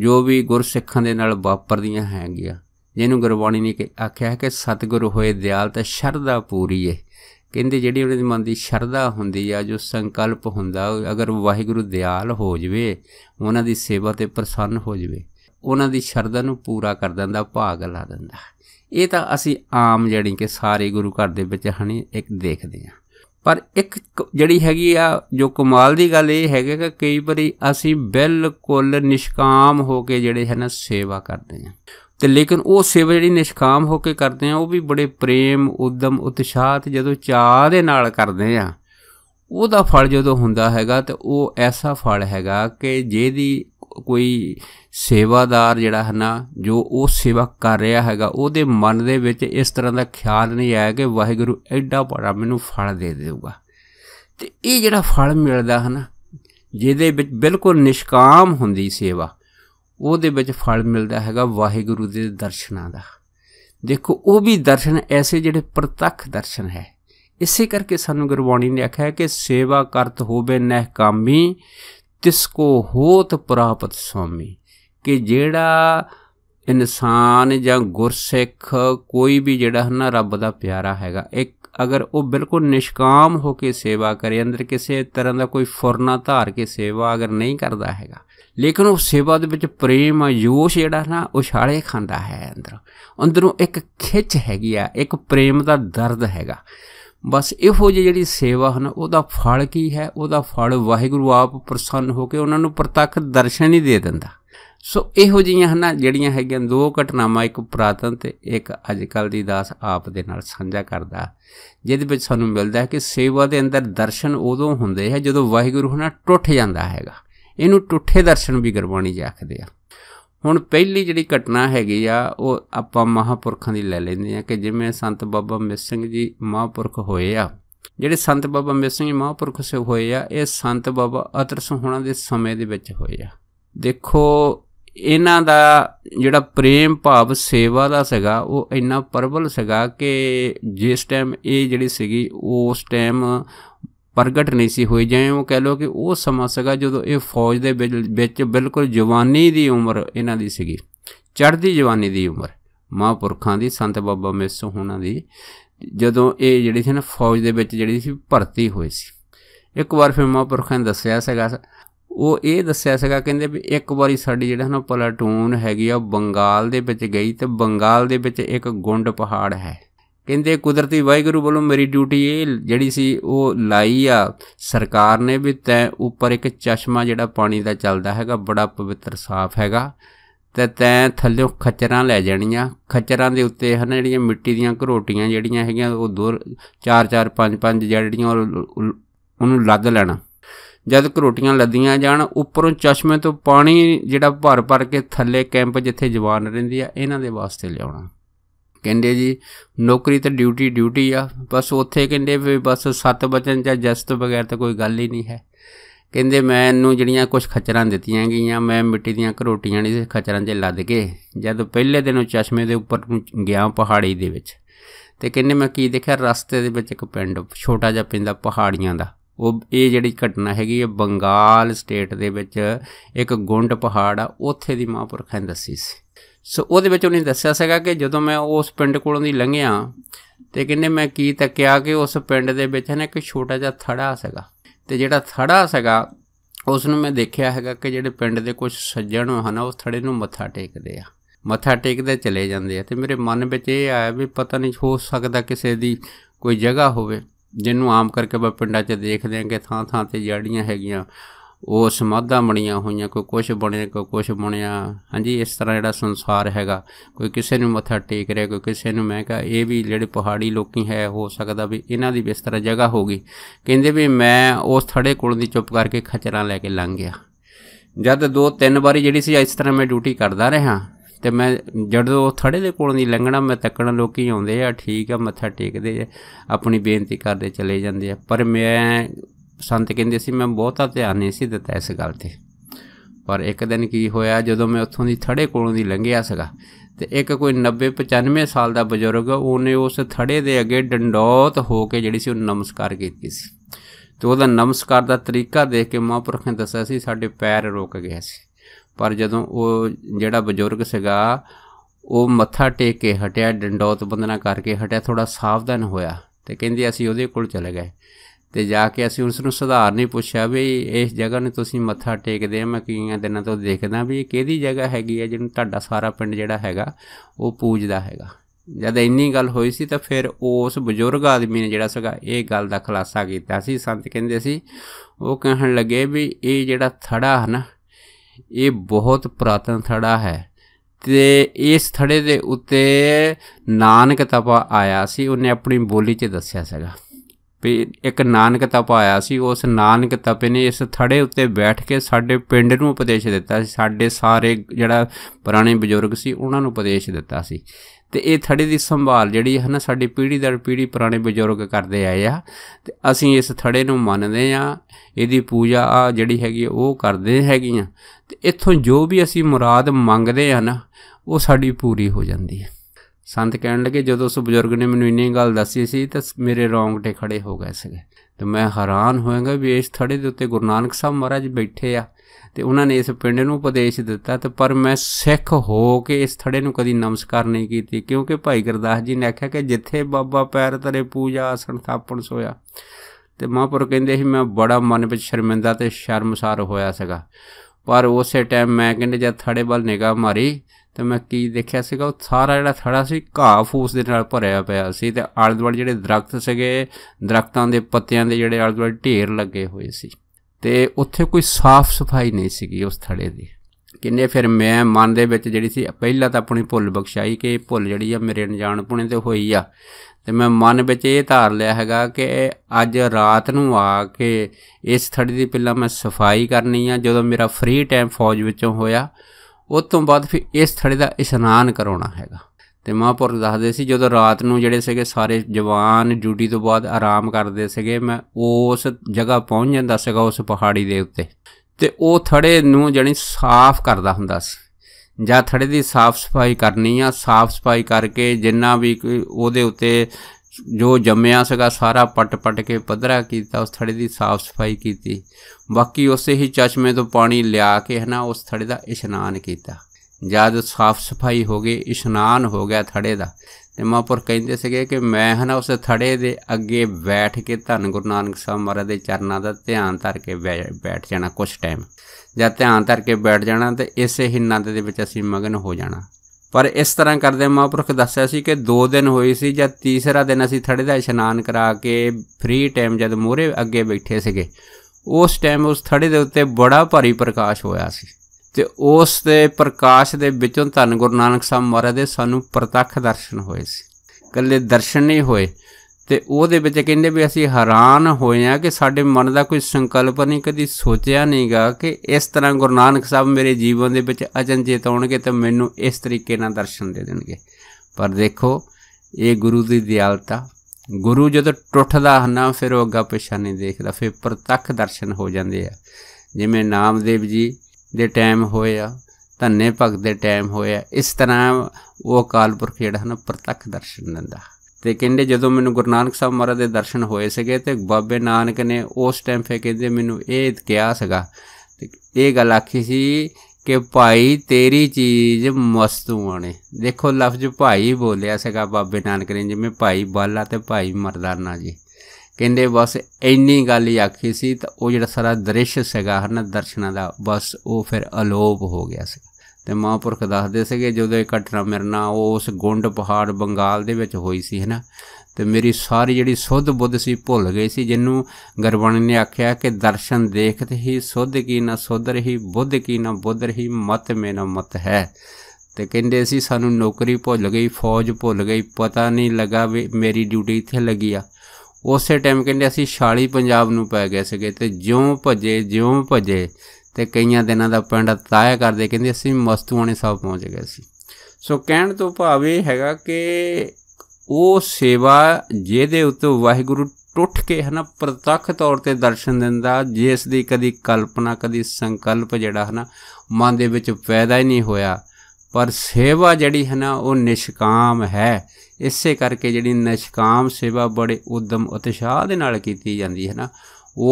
ਜੋ ਵੀ ਗੁਰਸਿੱਖਾਂ ਦੇ ਨਾਲ ਵਾਪਰਦੀਆਂ ਹੈਗੀਆਂ ਜਿਹਨੂੰ ਗੁਰਬਾਣੀ ਨੇ ਆਖਿਆ ਕਿ ਸਤਿਗੁਰੂ ਹੋਏ ਦਿਆਲ ਤਾਂ ਸ਼ਰਧਾ ਪੂਰੀ ਏ ਕਹਿੰਦੇ ਜਿਹੜੀ ਉਹਨਾਂ ਮਨ ਦੀ ਸ਼ਰਧਾ ਹੁੰਦੀ ਆ ਜੋ ਸੰਕਲਪ ਹੁੰਦਾ ਅਗਰ ਵਾਹਿਗੁਰੂ ਦਿਆਲ ਹੋ ਜਵੇ ਉਹਨਾਂ ਦੀ ਸੇਵਾ ਤੇ ਪ੍ਰਸੰਨ ਹੋ ਜਵੇ ਉਹਨਾਂ ਦੀ ਸ਼ਰਧਾ ਨੂੰ ਪੂਰਾ ਕਰ ਦਿੰਦਾ ਭਾਗ ਲਾ ਦਿੰਦਾ ਇਹ ਤਾਂ ਅਸੀਂ ਆਮ ਜਿਹੜੀ ਕਿ ਸਾਰੇ ਗੁਰੂ ਘਰ ਦੇ ਵਿੱਚ ਹਣੀ ਇੱਕ ਦੇਖਦੇ ਆ ਪਰ ਇੱਕ ਜਿਹੜੀ ਹੈਗੀ ਆ ਜੋ ਕਮਾਲ ਦੀ ਗੱਲ ਇਹ ਹੈਗਾ ਕਿ ਕਈ ਵਾਰੀ ਅਸੀਂ ਬਿਲਕੁਲ ਨਿਸ਼ਕਾਮ ਹੋ ਕੇ ਜਿਹੜੇ ਹੈ ਨਾ ਸੇਵਾ ਕਰਦੇ ਆ ਤੇ ਲੇਕਿਨ ਉਹ ਸੇਵਾ ਜਿਹੜੀ ਨਿਸ਼ਕਾਮ ਹੋ ਕੇ ਕਰਦੇ ਆ ਉਹ ਵੀ ਬੜੇ ਪ੍ਰੇਮ ਉਦਮ ਉਤਸ਼ਾਹ ਤੇ ਜਦੋਂ ਚਾਹ ਦੇ ਨਾਲ ਕਰਦੇ ਆ ਉਹਦਾ ਫਲ ਜਦੋਂ ਹੁੰਦਾ ਹੈਗਾ ਤੇ ਉਹ ਐਸਾ ਫਲ ਹੈਗਾ ਕਿ ਜਿਹਦੀ ਕੋਈ ਸੇਵਾਦਾਰ ਜਿਹੜਾ ਹੈ ਨਾ ਜੋ ਉਹ ਸੇਵਾ ਕਰ ਰਿਹਾ ਹੈਗਾ ਉਹਦੇ ਮਨ ਦੇ ਵਿੱਚ ਇਸ ਤਰ੍ਹਾਂ ਦਾ ਖਿਆਲ ਨਹੀਂ ਆਇਆ ਕਿ ਵਾਹਿਗੁਰੂ ਐਡਾ ਬੜਾ ਮੈਨੂੰ ਫਲ ਦੇ ਦੇਊਗਾ ਤੇ ਇਹ ਜਿਹੜਾ ਫਲ ਮਿਲਦਾ ਹੈ ਨਾ ਜਿਹਦੇ ਵਿੱਚ ਬਿਲਕੁਲ ਨਿਸ਼ਕਾਮ ਹੁੰਦੀ ਸੇਵਾ ਉਹਦੇ ਵਿੱਚ ਫਲ ਮਿਲਦਾ ਹੈਗਾ ਵਾਹਿਗੁਰੂ ਦੇ ਦਰਸ਼ਨਾਂ ਦਾ ਦੇਖੋ ਉਹ ਵੀ ਦਰਸ਼ਨ ਐਸੇ ਜਿਹੜੇ ਪ੍ਰਤੱਖ ਦਰਸ਼ਨ ਹੈ ਇਸੇ ਕਰਕੇ ਸਾਨੂੰ ਗੁਰਬਾਣੀ ਨੇ ਆਖਿਆ ਕਿ ਸੇਵਾ ਕਰਤ ਹੋਵੇ ਨਹਿ ਕਾਮੀ ਤਿਸ ਕੋ ਹੋਤ ਪ੍ਰਾਪਤ ਸੁਆਮੀ ਕਿ ਜਿਹੜਾ ਇਨਸਾਨ ਜਾਂ ਗੁਰਸਿੱਖ ਕੋਈ ਵੀ ਜਿਹੜਾ ਹਨਾ ਰੱਬ ਦਾ ਪਿਆਰਾ ਹੈਗਾ ਇੱਕ ਅਗਰ ਉਹ ਬਿਲਕੁਲ ਨਿਸ਼ਕਾਮ ਹੋ ਕੇ ਸੇਵਾ ਕਰੇ ਅੰਦਰ ਕਿਸੇ ਤਰ੍ਹਾਂ ਦਾ ਕੋਈ ਫੁਰਨਾ ਧਾਰ ਕੇ ਸੇਵਾ ਅਗਰ ਨਹੀਂ ਕਰਦਾ ਹੈਗਾ ਲੇਕਿਨ ਉਹ ਸੇਵਾ ਦੇ ਵਿੱਚ ਪ੍ਰੇਮ ਜੋਸ਼ ਜਿਹੜਾ ਨਾ ਉਹ ਛਾਲੇ ਖਾਂਦਾ ਹੈ ਅੰਦਰ ਅੰਦਰੋਂ ਇੱਕ ਖਿੱਚ ਹੈਗੀ ਆ ਇੱਕ ਪ੍ਰੇਮ ਦਾ ਦਰਦ ਹੈਗਾ ਬਸ ਇਹੋ ਜਿਹੀ ਜਿਹੜੀ ਸੇਵਾ ਹਨ ਉਹਦਾ ਫਲ ਕੀ ਹੈ ਉਹਦਾ ਫਲ ਵਾਹਿਗੁਰੂ ਆਪ ਪ੍ਰਸੰਨ ਹੋ ਕੇ ਉਹਨਾਂ ਨੂੰ ਪ੍ਰਤੱਖ ਦਰਸ਼ਨ ਹੀ ਦੇ ਦਿੰਦਾ ਸੋ ਇਹੋ ਜਿਹੀਆਂ ਹਨ ਜਿਹੜੀਆਂ ਹੈਗੀਆਂ ਦੋ ਘਟਨਾਵਾਂ ਇੱਕ ਪ੍ਰਾਤਨ ਤੇ ਇੱਕ ਅੱਜਕੱਲ ਦੀ ਦਾਸ ਆਪ ਦੇ ਨਾਲ ਸਾਂਝਾ ਕਰਦਾ ਜਿਹਦੇ ਵਿੱਚ ਸਾਨੂੰ ਮਿਲਦਾ ਹੈ ਕਿ ਸੇਵਾ ਦੇ ਅੰਦਰ ਦਰਸ਼ਨ ਉਦੋਂ ਹੁੰਦੇ ਹੈ ਜਦੋਂ ਵਾਹਿਗੁਰੂ ਹਨਾ ਟੁੱਟ ਜਾਂਦਾ ਹੈਗਾ ਇਹਨੂੰ ਟੁੱਠੇ ਦਰਸ਼ਨ ਵੀ ਗੁਰਬਾਣੀ ਜਾਖਦੇ ਆ ਹੁਣ ਪਹਿਲੀ ਜਿਹੜੀ ਘਟਨਾ ਹੈਗੀ ਆ ਉਹ ਆਪਾਂ ਮਹਾਪੁਰਖਾਂ ਦੀ ਲੈ ਲੈਂਦੇ ਆ ਕਿ ਜਿਵੇਂ ਸੰਤ ਬਾਬਾ ਮਿਸ ਸਿੰਘ ਜੀ ਮਹਾਪੁਰਖ ਹੋਏ ਆ ਜਿਹੜੇ ਸੰਤ ਬਾਬਾ ਮਿਸ ਸਿੰਘ ਜੀ ਮਹਾਪੁਰਖ ਸੇ ਹੋਏ ਆ ਇਹ ਸੰਤ ਬਾਬਾ ਅਤਰ ਸੋਹਣਾ ਦੇ ਸਮੇਂ ਦੇ ਵਿੱਚ ਹੋਏ ਆ ਦੇਖੋ ਇਹਨਾਂ ਦਾ ਜਿਹੜਾ ਪ੍ਰੇਮ ਭਾਵ ਸੇਵਾ ਦਾ ਸੀਗਾ ਉਹ ਇੰਨਾ ਪਰਵਲ ਸੀਗਾ ਕਿ ਜਿਸ ਟਾਈਮ ਇਹ ਜਿਹੜੀ ਸੀਗੀ ਉਸ ਟਾਈਮ ਪ੍ਰਗਟ ਨਹੀਂ ਸੀ ਹੋਈ ਜਾਂ ਉਹ ਕਹਿ ਲੋ ਕਿ ਉਹ ਸਮਾਂ ਸੀਗਾ ਜਦੋਂ ਇਹ ਫੌਜ ਦੇ ਵਿੱਚ ਬਿਲਕੁਲ ਜਵਾਨੀ ਦੀ ਉਮਰ ਇਹਨਾਂ ਦੀ ਸੀਗੀ ਚੜ੍ਹਦੀ ਜਵਾਨੀ ਦੀ ਉਮਰ ਮਹਾਂਪੁਰਖਾਂ ਦੀ ਸੰਤ ਬਾਬਾ ਮਿਸ ਹੋਣਾ ਦੀ ਜਦੋਂ ਇਹ ਜਿਹੜੀ ਸੀ ਨਾ ਫੌਜ ਦੇ ਵਿੱਚ ਜਿਹੜੀ ਸੀ ਭਰਤੀ ਹੋਈ ਸੀ ਇੱਕ ਵਾਰ ਫਿਰ ਮਹਾਂਪੁਰਖਾਂ ਨੇ ਦੱਸਿਆ ਸੀਗਾ ਉਹ ਇਹ ਦੱਸਿਆ ਸੀਗਾ ਕਹਿੰਦੇ ਵੀ ਇੱਕ ਵਾਰੀ ਸਾਡੀ ਜਿਹੜਾ ਨਾ ਪਲਟੂਨ ਹੈਗੀ ਆ ਬੰਗਾਲ ਦੇ ਵਿੱਚ ਗਈ ਤੇ ਬੰਗਾਲ ਦੇ ਵਿੱਚ ਇੱਕ ਗੁੰਡ ਪਹਾੜ ਹੈ ਕਹਿੰਦੇ ਕੁਦਰਤੀ ਵਾਹਿਗੁਰੂ ਵੱਲੋਂ ਮੇਰੀ ਡਿਊਟੀ ਇਹ ਜਿਹੜੀ ਸੀ ਉਹ ਲਾਈ ਆ ਸਰਕਾਰ ਨੇ ਵੀ ਤੈ ਉੱਪਰ ਇੱਕ ਚਸ਼ਮਾ ਜਿਹੜਾ ਪਾਣੀ ਦਾ ਚੱਲਦਾ ਹੈਗਾ ਬੜਾ ਪਵਿੱਤਰ ਸਾਫ਼ ਹੈਗਾ ਤੇ ਤੈਂ ਥੱਲੇੋਂ ਖਚਰਾਂ ਲੈ ਜਾਣੀਆਂ ਖਚਰਾਂ ਦੇ ਉੱਤੇ ਹਨ ਜਿਹੜੀਆਂ ਮਿੱਟੀ ਦੀਆਂ ਘਰੋਟੀਆਂ ਜਿਹੜੀਆਂ ਹੈਗੀਆਂ ਉਹ ਦੋ ਚਾਰ ਚਾਰ ਪੰਜ ਪੰਜ ਜਿਹੜੀਆਂ ਉਹਨੂੰ ਲੱਦ ਲੈਣਾ ਜਦ ਘਰੋਟੀਆਂ ਲੱਦੀਆਂ ਜਾਣ ਉੱਪਰੋਂ ਚਸ਼ਮੇ ਤੋਂ ਪਾਣੀ ਜਿਹੜਾ ਭਰ ਭਰ ਕੇ ਥੱਲੇ ਕੈਂਪ ਜਿੱਥੇ ਜਵਾਨ ਰਹਿੰਦੀ ਆ ਇਹਨਾਂ ਦੇ ਵਾਸਤੇ ਲਿਆਉਣਾ ਕਹਿੰਦੇ ਜੀ ਨੌਕਰੀ ਤਾਂ ਡਿਊਟੀ ਡਿਊਟੀ ਆ ਬਸ ਉੱਥੇ ਕਹਿੰਦੇ ਵੀ ਬਸ ਸੱਤ ਬਚਨ ਜਾਂ ਜਸ ਤੋਂ ਬਗੈਰ ਤਾਂ ਕੋਈ ਗੱਲ ਹੀ ਨਹੀਂ ਹੈ ਕਹਿੰਦੇ ਮੈਨੂੰ ਜਿਹੜੀਆਂ ਕੁਝ ਖਚਰਾਂ ਦਿੱਤੀਆਂ ਗਈਆਂ ਮੈਂ ਮਿੱਟੀ ਦੀਆਂ ਘਰੋਟੀਆਂ ਨਹੀਂ ਖਚਰਾਂ 'ਚ ਲੱਦ ਕੇ ਜਦ ਪਹਿਲੇ ਦਿਨ ਚਸ਼ਮੇ ਦੇ ਉੱਪਰ ਗਿਆ ਪਹਾੜੀ ਦੇ ਵਿੱਚ ਤੇ ਕਹਿੰਦੇ ਮੈਂ ਕੀ ਦੇਖਿਆ ਰਸਤੇ ਦੇ ਵਿੱਚ ਇੱਕ ਪਿੰਡ ਛੋਟਾ ਜਿਹਾ ਪਿੰਡ ਦਾ ਪਹਾੜੀਆਂ ਦਾ ਉਹ ਇਹ ਜਿਹੜੀ ਘਟਨਾ ਹੈਗੀ ਇਹ ਬੰਗਾਲ ਸਟੇਟ ਦੇ ਵਿੱਚ ਇੱਕ ਗੁੰਡ ਪਹਾੜ ਆ ਉੱਥੇ ਦੀ ਮਹਾਂਪੁਰਖਾਂ ਦੱਸੀ ਸੀ ਸੋ ਉਹਦੇ ਵਿੱਚ ਉਹਨੇ ਦੱਸਿਆ ਸੀਗਾ ਕਿ ਜਦੋਂ ਮੈਂ ਉਸ ਪਿੰਡ ਕੋਲੋਂ ਦੀ ਲੰਘਿਆ ਤੇ ਕਿੰਨੇ ਮੈਂ ਕੀ ਤੱਕਿਆ ਕਿ ਉਸ ਪਿੰਡ ਦੇ ਵਿੱਚ ਹਨ ਇੱਕ ਛੋਟਾ ਜਿਹਾ ਥੜਾ ਸੀਗਾ ਤੇ ਜਿਹੜਾ ਥੜਾ ਸੀਗਾ ਉਸ ਨੂੰ ਮੈਂ ਦੇਖਿਆ ਹੈਗਾ ਕਿ ਜਿਹੜੇ ਪਿੰਡ ਦੇ ਕੁਝ ਸੱਜਣ ਹਨ ਉਹ ਥੜੇ ਨੂੰ ਮੱਥਾ ਟੇਕਦੇ ਆ ਮੱਥਾ ਟੇਕਦੇ ਚਲੇ ਜਾਂਦੇ ਆ ਤੇ ਮੇਰੇ ਮਨ ਵਿੱਚ ਇਹ ਆਇਆ ਵੀ ਪਤਾ ਨਹੀਂ ਹੋ ਸਕਦਾ ਕਿਸੇ ਦੀ ਕੋਈ ਜਗ੍ਹਾ ਹੋਵੇ ਜਿਹਨੂੰ ਆਮ ਕਰਕੇ ਆਪਾਂ ਪਿੰਡਾਂ 'ਚ ਦੇਖਦੇ ਆਂ ਕਿ ਥਾਂ-ਥਾਂ ਤੇ ਜੜੀਆਂ ਹੈਗੀਆਂ ਉਹ ਸਮਾਧਾਂ ਬਣੀਆਂ ਹੋਈਆਂ ਕੋਈ ਕੁਝ ਬਣਿਆ ਕੋਈ ਕੁਝ ਬਣਿਆ ਹਾਂਜੀ ਇਸ ਤਰ੍ਹਾਂ ਜਿਹੜਾ ਸੰਸਾਰ ਹੈਗਾ ਕੋਈ ਕਿਸੇ ਨੂੰ ਮੱਥਾ ਟੇਕ ਰਿਹਾ ਕੋਈ ਕਿਸੇ ਨੂੰ ਮੈਂ ਕਹਾ ਇਹ ਵੀ ਜਿਹੜੇ ਪਹਾੜੀ ਲੋਕੀ ਹੈ ਹੋ ਸਕਦਾ ਵੀ ਇਹਨਾਂ ਦੀ ਵੀ ਇਸ ਤਰ੍ਹਾਂ ਜਗ੍ਹਾ ਹੋਗੀ ਕਹਿੰਦੇ ਵੀ ਮੈਂ ਉਸ ਥੜੇ ਕੋਲ ਦੀ ਚੁੱਪ ਕਰਕੇ ਖਚਰਾ ਲੈ ਕੇ ਲੰਘ ਗਿਆ ਜਦ ਦੋ ਤਿੰਨ ਵਾਰੀ ਜਿਹੜੀ ਸੀ ਇਸ ਤਰ੍ਹਾਂ ਮੈਂ ਡਿਊਟੀ ਕਰਦਾ ਰਿਹਾ ਤੇ ਮੈਂ ਜਦੋਂ ਥੜੇ ਦੇ ਕੋਲ ਦੀ ਲੰਘਣਾ ਮੈਂ ਤੱਕਣ ਲੋਕੀ ਆਉਂਦੇ ਆ ਠੀਕ ਆ ਮੱਥਾ ਟੇਕਦੇ ਆ ਆਪਣੀ ਬੇਨਤੀ ਕਰਦੇ ਚਲੇ ਜਾਂਦੇ ਆ ਪਰ ਮੈਂ ਸੰਤ ਕਹਿੰਦੇ ਸੀ ਮੈਂ ਬਹੁਤਾ ਧਿਆਨ ਨਹੀਂ ਸੀ ਦਿੱਤਾ ਇਸ ਗੱਲ ਤੇ ਪਰ ਇੱਕ ਦਿਨ ਕੀ ਹੋਇਆ ਜਦੋਂ ਮੈਂ ਉੱਥੋਂ ਦੀ ਥੜੇ ਕੋਲੋਂ ਦੀ ਲੰਘਿਆ ਸੀਗਾ ਤੇ ਇੱਕ ਕੋਈ 90 95 ਸਾਲ ਦਾ ਬਜ਼ੁਰਗ ਉਹਨੇ ਉਸ ਥੜੇ ਦੇ ਅੱਗੇ ਡੰਡੋਤ ਹੋ ਕੇ ਜਿਹੜੀ ਸੀ ਉਹ ਨਮਸਕਾਰ ਕੀਤੀ ਸੀ ਤੇ ਉਹਦਾ ਨਮਸਕਾਰ ਦਾ ਤਰੀਕਾ ਦੇਖ ਕੇ ਮਹਾਂਪੁਰਖ ਨੇ ਦੱਸਿਆ ਸੀ ਸਾਡੇ ਪੈਰ ਰੁਕ ਗਏ ਸੀ ਪਰ ਜਦੋਂ ਉਹ ਜਿਹੜਾ ਬਜ਼ੁਰਗ ਸੀਗਾ ਉਹ ਮੱਥਾ ਟੇਕ ਕੇ ਹਟਿਆ ਡੰਡੋਤ ਬੰਦਨਾ ਕਰਕੇ ਹਟਿਆ ਥੋੜਾ ਸਾਵਧਾਨ ਹੋਇਆ ਤੇ ਕਹਿੰਦੀ ਅਸੀਂ ਉਹਦੇ ਕੋਲ ਚਲੇ ਗਏ ਤੇ ਜਾ ਕੇ ਅਸੀਂ ਉਸ ਨੂੰ ਸੁਧਾਰ ਨਹੀਂ ਪੁੱਛਿਆ ਵੀ ਇਸ ਜਗ੍ਹਾ ਨੂੰ ਤੁਸੀਂ ਮੱਥਾ ਟੇਕਦੇ ਆ ਮੈਂ ਕਿੰਨੇ ਦਿਨਾਂ ਤੋਂ ਦੇਖਦਾ ਵੀ ਇਹ ਕਿਹਦੀ ਜਗ੍ਹਾ ਹੈਗੀ ਹੈ ਜਿਹਨੂੰ ਤੁਹਾਡਾ ਸਾਰਾ ਪਿੰਡ ਜਿਹੜਾ ਹੈਗਾ ਉਹ ਪੂਜਦਾ ਹੈਗਾ ਜਦ ਇੰਨੀ ਗੱਲ ਹੋਈ ਸੀ ਤਾਂ ਫਿਰ ਉਸ ਬਜ਼ੁਰਗ ਆਦਮੀ ਨੇ ਜਿਹੜਾ ਸੀਗਾ ਇਹ ਗੱਲ ਦਾ ਖੁਲਾਸਾ ਕੀਤਾ ਸੀ ਸੰਤ ਕਹਿੰਦੇ ਸੀ ਉਹ ਕਹਿਣ ਲੱਗੇ ਵੀ ਇਹ ਜਿਹੜਾ ਥੜਾ ਹੈ ਨਾ ਇਹ ਬਹੁਤ ਪ੍ਰਾਤਨ ਥੜਾ ਹੈ ਤੇ ਇਸ ਥੜੇ ਦੇ ਉੱਤੇ ਨਾਨਕ ਤਪਾ ਆਇਆ ਸੀ ਉਹਨੇ ਆਪਣੀ ਬੋਲੀ 'ਚ ਦੱਸਿਆ ਸੀਗਾ ਵੀ ਇੱਕ ਨਾਨਕ ਤਪ ਆਇਆ ਸੀ ਉਸ ਨਾਨਕ ਤਪ ਨੇ ਇਸ ਥੜੇ ਉੱਤੇ ਬੈਠ ਕੇ ਸਾਡੇ ਪਿੰਡ ਨੂੰ ਉਪਦੇਸ਼ ਦਿੱਤਾ ਸੀ ਸਾਡੇ ਸਾਰੇ ਜਿਹੜਾ ਪੁਰਾਣੇ ਬਜ਼ੁਰਗ ਸੀ ਉਹਨਾਂ ਨੂੰ ਉਪਦੇਸ਼ ਦਿੱਤਾ ਸੀ ਤੇ ਇਹ ਥੜੇ ਦੀ ਸੰਭਾਲ ਜਿਹੜੀ ਹੈ ਨਾ ਸਾਡੀ ਪੀੜ੍ਹੀ ਦਰ ਪੀੜ੍ਹੀ ਪੁਰਾਣੇ ਬਜ਼ੁਰਗ ਕਰਦੇ ਆਏ ਆ ਤੇ ਅਸੀਂ ਇਸ ਥੜੇ ਨੂੰ ਮੰਨਦੇ ਆ ਇਹਦੀ ਪੂਜਾ ਆ ਜਿਹੜੀ ਹੈਗੀ ਉਹ ਕਰਦੇ ਹੈਗੀਆਂ ਤੇ ਇੱਥੋਂ ਜੋ ਵੀ ਅਸੀਂ ਮੁਰਾਦ ਮੰਗਦੇ ਆ ਨਾ ਉਹ ਸਾਡੀ ਪੂਰੀ ਹੋ ਜਾਂਦੀ ਹੈ ਸੰਤ ਕਹਿਣ ਲੱਗੇ ਜਦੋਂ ਉਸ ਬਜ਼ੁਰਗ ਨੇ ਮੈਨੂੰ ਇੰਨੀ ਗੱਲ ਦੱਸੀ ਸੀ ਤਾਂ ਮੇਰੇ ਰੌਂਗਟੇ ਖੜੇ ਹੋ ਗਏ ਸੀਗੇ ਤੇ ਮੈਂ ਹੈਰਾਨ ਹੋਇਆਗਾ ਵੀ ਇਸ ਥੜੇ ਦੇ ਉੱਤੇ ਗੁਰੂ ਨਾਨਕ ਸਾਹਿਬ ਮਹਾਰਾਜ ਬੈਠੇ ਆ ਤੇ ਉਹਨਾਂ ਨੇ ਇਸ ਪਿੰਡ ਨੂੰ ਉਪਦੇਸ਼ ਦਿੱਤਾ ਤੇ ਪਰ ਮੈਂ ਸਿੱਖ ਹੋ ਕੇ ਇਸ ਥੜੇ ਨੂੰ ਕਦੀ ਨਮਸਕਾਰ ਨਹੀਂ ਕੀਤੀ ਕਿਉਂਕਿ ਭਾਈ ਗੁਰਦਾਸ ਜੀ ਨੇ ਆਖਿਆ ਕਿ ਜਿੱਥੇ ਬਾਬਾ ਪੈਰ ਤਰੇ ਪੂਜਾ ਆਸਣ ਥਾਪਣ ਸੋਇਆ ਤੇ ਮਹਾਂਪੁਰ ਕਹਿੰਦੇ ਸੀ ਮੈਂ ਬੜਾ ਮਨ ਵਿੱਚ ਸ਼ਰਮਿੰਦਾ ਤੇ ਸ਼ਰਮਸਾਰ ਹੋਇਆ ਸੀਗਾ ਪਰ ਉਸੇ ਟਾਈਮ ਮੈਂ ਕਹਿੰਦੇ ਜਦ ਥੜੇ ਵੱਲ ਨਿਗਾਹ ਮਾਰੀ ਤੇ ਮੈਂ ਕੀ ਦੇਖਿਆ ਸੀਗਾ ਉਹ ਸਾਰਾ ਜਿਹੜਾ ਥੜਾ ਸੀ ਘਾਹ ਫੂਸ ਦੇ ਨਾਲ ਭਰਿਆ ਪਿਆ ਸੀ ਤੇ ਆਲੇ ਦੁਆਲੇ ਜਿਹੜੇ ਦਰਖਤ ਸੀਗੇ ਦਰਖਤਾਂ ਦੇ ਪੱਤਿਆਂ ਦੇ ਜਿਹੜੇ ਆਲੇ ਦੁਆਲੇ ਢੇਰ ਲੱਗੇ ਹੋਏ ਸੀ ਤੇ ਉੱਥੇ ਕੋਈ ਸਾਫ਼ ਸਫਾਈ ਨਹੀਂ ਸੀਗੀ ਉਸ ਥੜੇ ਦੀ ਕਿੰਨੇ ਫਿਰ ਮੈਂ ਮਨ ਦੇ ਵਿੱਚ ਜਿਹੜੀ ਸੀ ਪਹਿਲਾਂ ਤਾਂ ਆਪਣੀ ਭੁੱਲ ਬਖਸ਼ਾਈ ਕਿ ਭੁੱਲ ਜਿਹੜੀ ਆ ਮੇਰੇ ਅਣਜਾਣ ਪੁਣੇ ਤੇ ਹੋਈ ਆ ਤੇ ਮੈਂ ਮਨ ਵਿੱਚ ਇਹ ਧਾਰ ਲਿਆ ਹੈਗਾ ਕਿ ਅੱਜ ਰਾਤ ਨੂੰ ਆ ਕੇ ਇਸ ਥੜੀ ਦੀ ਪਹਿਲਾਂ ਮੈਂ ਸਫਾਈ ਕਰਨੀ ਆ ਜਦੋਂ ਮੇਰਾ ਫ੍ਰੀ ਟਾਈਮ ਫੌਜ ਵਿੱਚੋਂ ਹੋਇਆ ਉਸ ਤੋਂ ਬਾਅਦ ਫਿਰ ਇਸ ਥੜੇ ਦਾ ਇਸ਼ਨਾਨ ਕਰਾਉਣਾ ਹੈਗਾ ਤੇ ਮਹਾਂਪੁਰਖ ਦੱਸਦੇ ਸੀ ਜਦੋਂ ਰਾਤ ਨੂੰ ਜਿਹੜੇ ਸੀਗੇ ਸਾਰੇ ਜਵਾਨ ਡਿਊਟੀ ਤੋਂ ਬਾਅਦ ਆਰਾਮ ਕਰਦੇ ਸੀਗੇ ਮੈਂ ਉਸ ਜਗ੍ਹਾ ਪਹੁੰਚ ਜਾਂਦਾ ਸੀਗਾ ਉਸ ਪਹਾੜੀ ਦੇ ਉੱਤੇ ਤੇ ਉਹ ਥੜੇ ਨੂੰ ਜਣੀ ਸਾਫ਼ ਕਰਦਾ ਹੁੰਦਾ ਸੀ ਜਾਂ ਥੜੇ ਦੀ ਸਾਫ਼ ਸਫਾਈ ਕਰਨੀ ਆ ਸਾਫ਼ ਸਫਾਈ ਕਰਕੇ ਜਿੰਨਾ ਵੀ ਉਹਦੇ ਉੱਤੇ ਜੋ ਜੰਮਿਆ ਸੀਗਾ ਸਾਰਾ ਪਟ-ਪਟ ਕੇ ਪਧਰਾ ਕੀਤਾ ਉਸ ਥੜੇ ਦੀ ਸਾਫ਼ ਸਫਾਈ ਕੀਤੀ ਬਾਕੀ ਉਸੇ ਹੀ ਚਸ਼ਮੇ ਤੋਂ ਪਾਣੀ ਲਿਆ ਕੇ ਹਨਾ ਉਸ ਥੜੇ ਦਾ ਇਸ਼ਨਾਨ ਕੀਤਾ ਜਦ ਸਾਫ਼ ਸਫਾਈ ਹੋ ਗਈ ਇਸ਼ਨਾਨ ਹੋ ਗਿਆ ਥੜੇ ਦਾ ਤੇ ਮਹਾਂਪੁਰ ਕਹਿੰਦੇ ਸੀਗੇ ਕਿ ਮੈਂ ਹਨਾ ਉਸ ਥੜੇ ਦੇ ਅੱਗੇ ਬੈਠ ਕੇ ਧੰਨ ਗੁਰੂ ਨਾਨਕ ਸਾਹਿਬ ਮਹਾਰਾਜ ਦੇ ਚਰਨਾਂ ਦਾ ਧਿਆਨ ਧਰ ਕੇ ਬੈਠ ਜਾਣਾ ਕੁਝ ਟਾਈਮ ਜਦ ਧਿਆਨ ਧਰ ਕੇ ਬੈਠ ਜਾਣਾ ਤੇ ਇਸੇ ਹੀ ਨੰਦ ਦੇ ਵਿੱਚ ਅਸੀਂ ਮਗਨ ਹੋ ਜਾਣਾ ਪਰ ਇਸ ਤਰ੍ਹਾਂ ਕਰਦੇ ਮਹਾਂਪੁਰਖ ਦੱਸਿਆ ਸੀ ਕਿ 2 ਦਿਨ ਹੋਈ ਸੀ ਜਾਂ ਤੀਸਰਾ ਦਿਨ ਅਸੀਂ ਥੜੇ ਦਾ ਇਸ਼ਨਾਨ ਕਰਾ ਕੇ ਫ੍ਰੀ ਟਾਈਮ ਜਦ ਮੋਰੇ ਅੱਗੇ ਬੈਠੇ ਸੀਗੇ ਉਸ ਟਾਈਮ ਉਸ ਥੜੇ ਦੇ ਉੱਤੇ ਬੜਾ ਭਾਰੀ ਪ੍ਰਕਾਸ਼ ਹੋਇਆ ਸੀ ਤੇ ਉਸ ਦੇ ਪ੍ਰਕਾਸ਼ ਦੇ ਵਿੱਚੋਂ ਧੰਨ ਗੁਰੂ ਨਾਨਕ ਸਾਹਿਬ ਮਹਾਰਾਜ ਦੇ ਸਾਨੂੰ ਪ੍ਰਤੱਖ ਦਰਸ਼ਨ ਹੋਏ ਸੀ ਕੱਲੇ ਦਰਸ਼ਨ ਨਹੀਂ ਹੋਏ ਤੇ ਉਹਦੇ ਵਿੱਚ ਕਹਿੰਦੇ ਵੀ ਅਸੀਂ ਹੈਰਾਨ ਹੋਏ ਆ ਕਿ ਸਾਡੇ ਮਨ ਦਾ ਕੋਈ ਸੰਕਲਪ ਨਹੀਂ ਕਦੀ ਸੋਚਿਆ ਨਹੀਂਗਾ ਕਿ ਇਸ ਤਰ੍ਹਾਂ ਗੁਰੂ ਨਾਨਕ ਸਾਹਿਬ ਮੇਰੇ ਜੀਵਨ ਦੇ ਵਿੱਚ ਅਚਨਚੇਤ ਆਉਣਗੇ ਤੇ ਮੈਨੂੰ ਇਸ ਤਰੀਕੇ ਨਾਲ ਦਰਸ਼ਨ ਦੇ ਦੇਣਗੇ ਪਰ ਦੇਖੋ ਇਹ ਗੁਰੂ ਦੀ ਦਿਆਲਤਾ ਗੁਰੂ ਜਦੋਂ ਟੁੱਟਦਾ ਹਨਾ ਫਿਰ ਉਹ ਅੱਗਾ ਪਿਛਾ ਨਹੀਂ ਦੇਖਦਾ ਫਿਰ ਪ੍ਰਤੱਖ ਦਰਸ਼ਨ ਹੋ ਜਾਂਦੇ ਆ ਜਿਵੇਂ ਨਾਮਦੇਵ ਜੀ ਦੇ ਟਾਈਮ ਹੋਇਆ ਧੰਨੇ ਭਗਤ ਦੇ ਟਾਈਮ ਹੋਇਆ ਇਸ ਤਰ੍ਹਾਂ ਉਹ ਕਾਲਪੁਰਖ ਜਿਹੜਾ ਹਨ ਪ੍ਰਤੱਖ ਦਰਸ਼ਨ ਦਿੰਦਾ ਤੇ ਕਹਿੰਦੇ ਜਦੋਂ ਮੈਨੂੰ ਗੁਰੂ ਨਾਨਕ ਸਾਹਿਬ ਮਹਾਰਾਜ ਦੇ ਦਰਸ਼ਨ ਹੋਏ ਸੀਗੇ ਤੇ ਬਾਬੇ ਨਾਨਕ ਨੇ ਉਸ ਟਾਈਮ ਫੇ ਕਹਿੰਦੇ ਮੈਨੂੰ ਇਹ ਕਿਹਾ ਸੀਗਾ ਤੇ ਇਹ ਗੱਲ ਆਖੀ ਸੀ ਕਿ ਭਾਈ ਤੇਰੀ ਚੀਜ਼ ਮਸਤੂ ਆਣੇ ਦੇਖੋ ਲਫ਼ਜ਼ ਭਾਈ ਬੋਲਿਆ ਸੀਗਾ ਬਾਬੇ ਨਾਨਕ ਨੇ ਜਿਵੇਂ ਭਾਈ ਬਾਲਾ ਤੇ ਭਾਈ ਮਰਦਾਨਾ ਜੀ ਕਹਿੰਦੇ ਬਸ ਇੰਨੀ ਗੱਲ ਹੀ ਆਖੀ ਸੀ ਤਾਂ ਉਹ ਜਿਹੜਾ ਸਾਰਾ ਦ੍ਰਿਸ਼ ਸੀਗਾ ਹਨ ਦਰਸ਼ਨਾਂ ਦਾ ਬਸ ਉਹ ਫਿਰ ਅਲੋਪ ਹੋ ਗਿਆ ਸੀ ਤੇ ਮਹਾਪੁਰਖ ਦੱਸਦੇ ਸੀਗੇ ਜਦੋਂ ਇਹ ਘਟਨਾ ਮੇਰੇ ਨਾਲ ਉਸ ਗੁੰਡ ਪਹਾੜ ਬੰਗਾਲ ਦੇ ਵਿੱਚ ਹੋਈ ਸੀ ਹੈਨਾ ਤੇ ਮੇਰੀ ਸਾਰੀ ਜਿਹੜੀ ਸੁੱਧ ਬੁੱਧ ਸੀ ਭੁੱਲ ਗਈ ਸੀ ਜਿੰਨੂੰ ਗਰਵਣ ਨੇ ਆਖਿਆ ਕਿ ਦਰਸ਼ਨ ਦੇਖਤ ਹੀ ਸੁੱਧ ਕੀ ਨਾ ਸੁੱਧ ਰਹੀ ਬੁੱਧ ਕੀ ਨਾ ਬੁੱਧ ਰਹੀ ਮਤ ਮੇ ਨਾ ਮਤ ਹੈ ਤੇ ਕਹਿੰਦੇ ਸੀ ਸਾਨੂੰ ਨੌਕਰੀ ਭੁੱਲ ਗਈ ਫੌਜ ਭੁੱਲ ਗਈ ਪਤਾ ਨਹੀਂ ਲੱਗਾ ਵੀ ਮੇਰੀ ਡਿਊਟੀ ਇੱਥੇ ਲੱਗੀ ਆ ਉਸੇ ਟਾਈਮ ਕਹਿੰਦੇ ਅਸੀਂ ਛਾਲੀ ਪੰਜਾਬ ਨੂੰ ਪੈ ਗਏ ਸੀਗੇ ਤੇ ਜਿਉਂ ਭਜੇ ਜਿਉਂ ਭਜੇ ਤੇ ਕਈਆਂ ਦਿਨਾਂ ਦਾ ਪਿੰਡ ਤਾਇਆ ਕਰਦੇ ਕਹਿੰਦੇ ਅਸੀਂ ਨੇ ਸਭ ਪਹੁੰਚ ਗਏ ਸੀ ਸੋ ਕਹਿਣ ਤੋਂ ਭਾਵ ਇਹ ਹੈਗਾ ਕਿ ਉਹ ਸੇਵਾ ਜਿਹਦੇ ਉੱਤੇ ਵਾਹਿਗੁਰੂ ਟੁੱਟ ਕੇ ਹਨਾ ਪ੍ਰਤੱਖ ਤੌਰ ਤੇ ਦਰਸ਼ਨ ਦਿੰਦਾ ਜਿਸ ਦੀ ਕਦੀ ਕਲਪਨਾ ਕਦੀ ਸੰਕਲਪ ਜਿਹੜਾ ਹਨਾ ਮਨ ਦੇ ਵਿੱਚ ਪੈਦਾ ਹੀ ਨਹੀਂ ਹੋਇਆ ਪਰ ਸੇਵਾ ਜਿਹੜੀ ਹੈ ਨਾ ਉਹ ਨਿਸ਼ਕਾਮ ਹੈ ਇਸੇ ਕਰਕੇ ਜਿਹੜੀ ਨਿਸ਼ਕਾਮ ਸੇਵਾ ਬੜੇ ਉਦਮ ਉਤਸ਼ਾਹ ਦੇ ਨਾਲ ਕੀਤੀ ਜਾਂਦੀ ਹੈ ਨਾ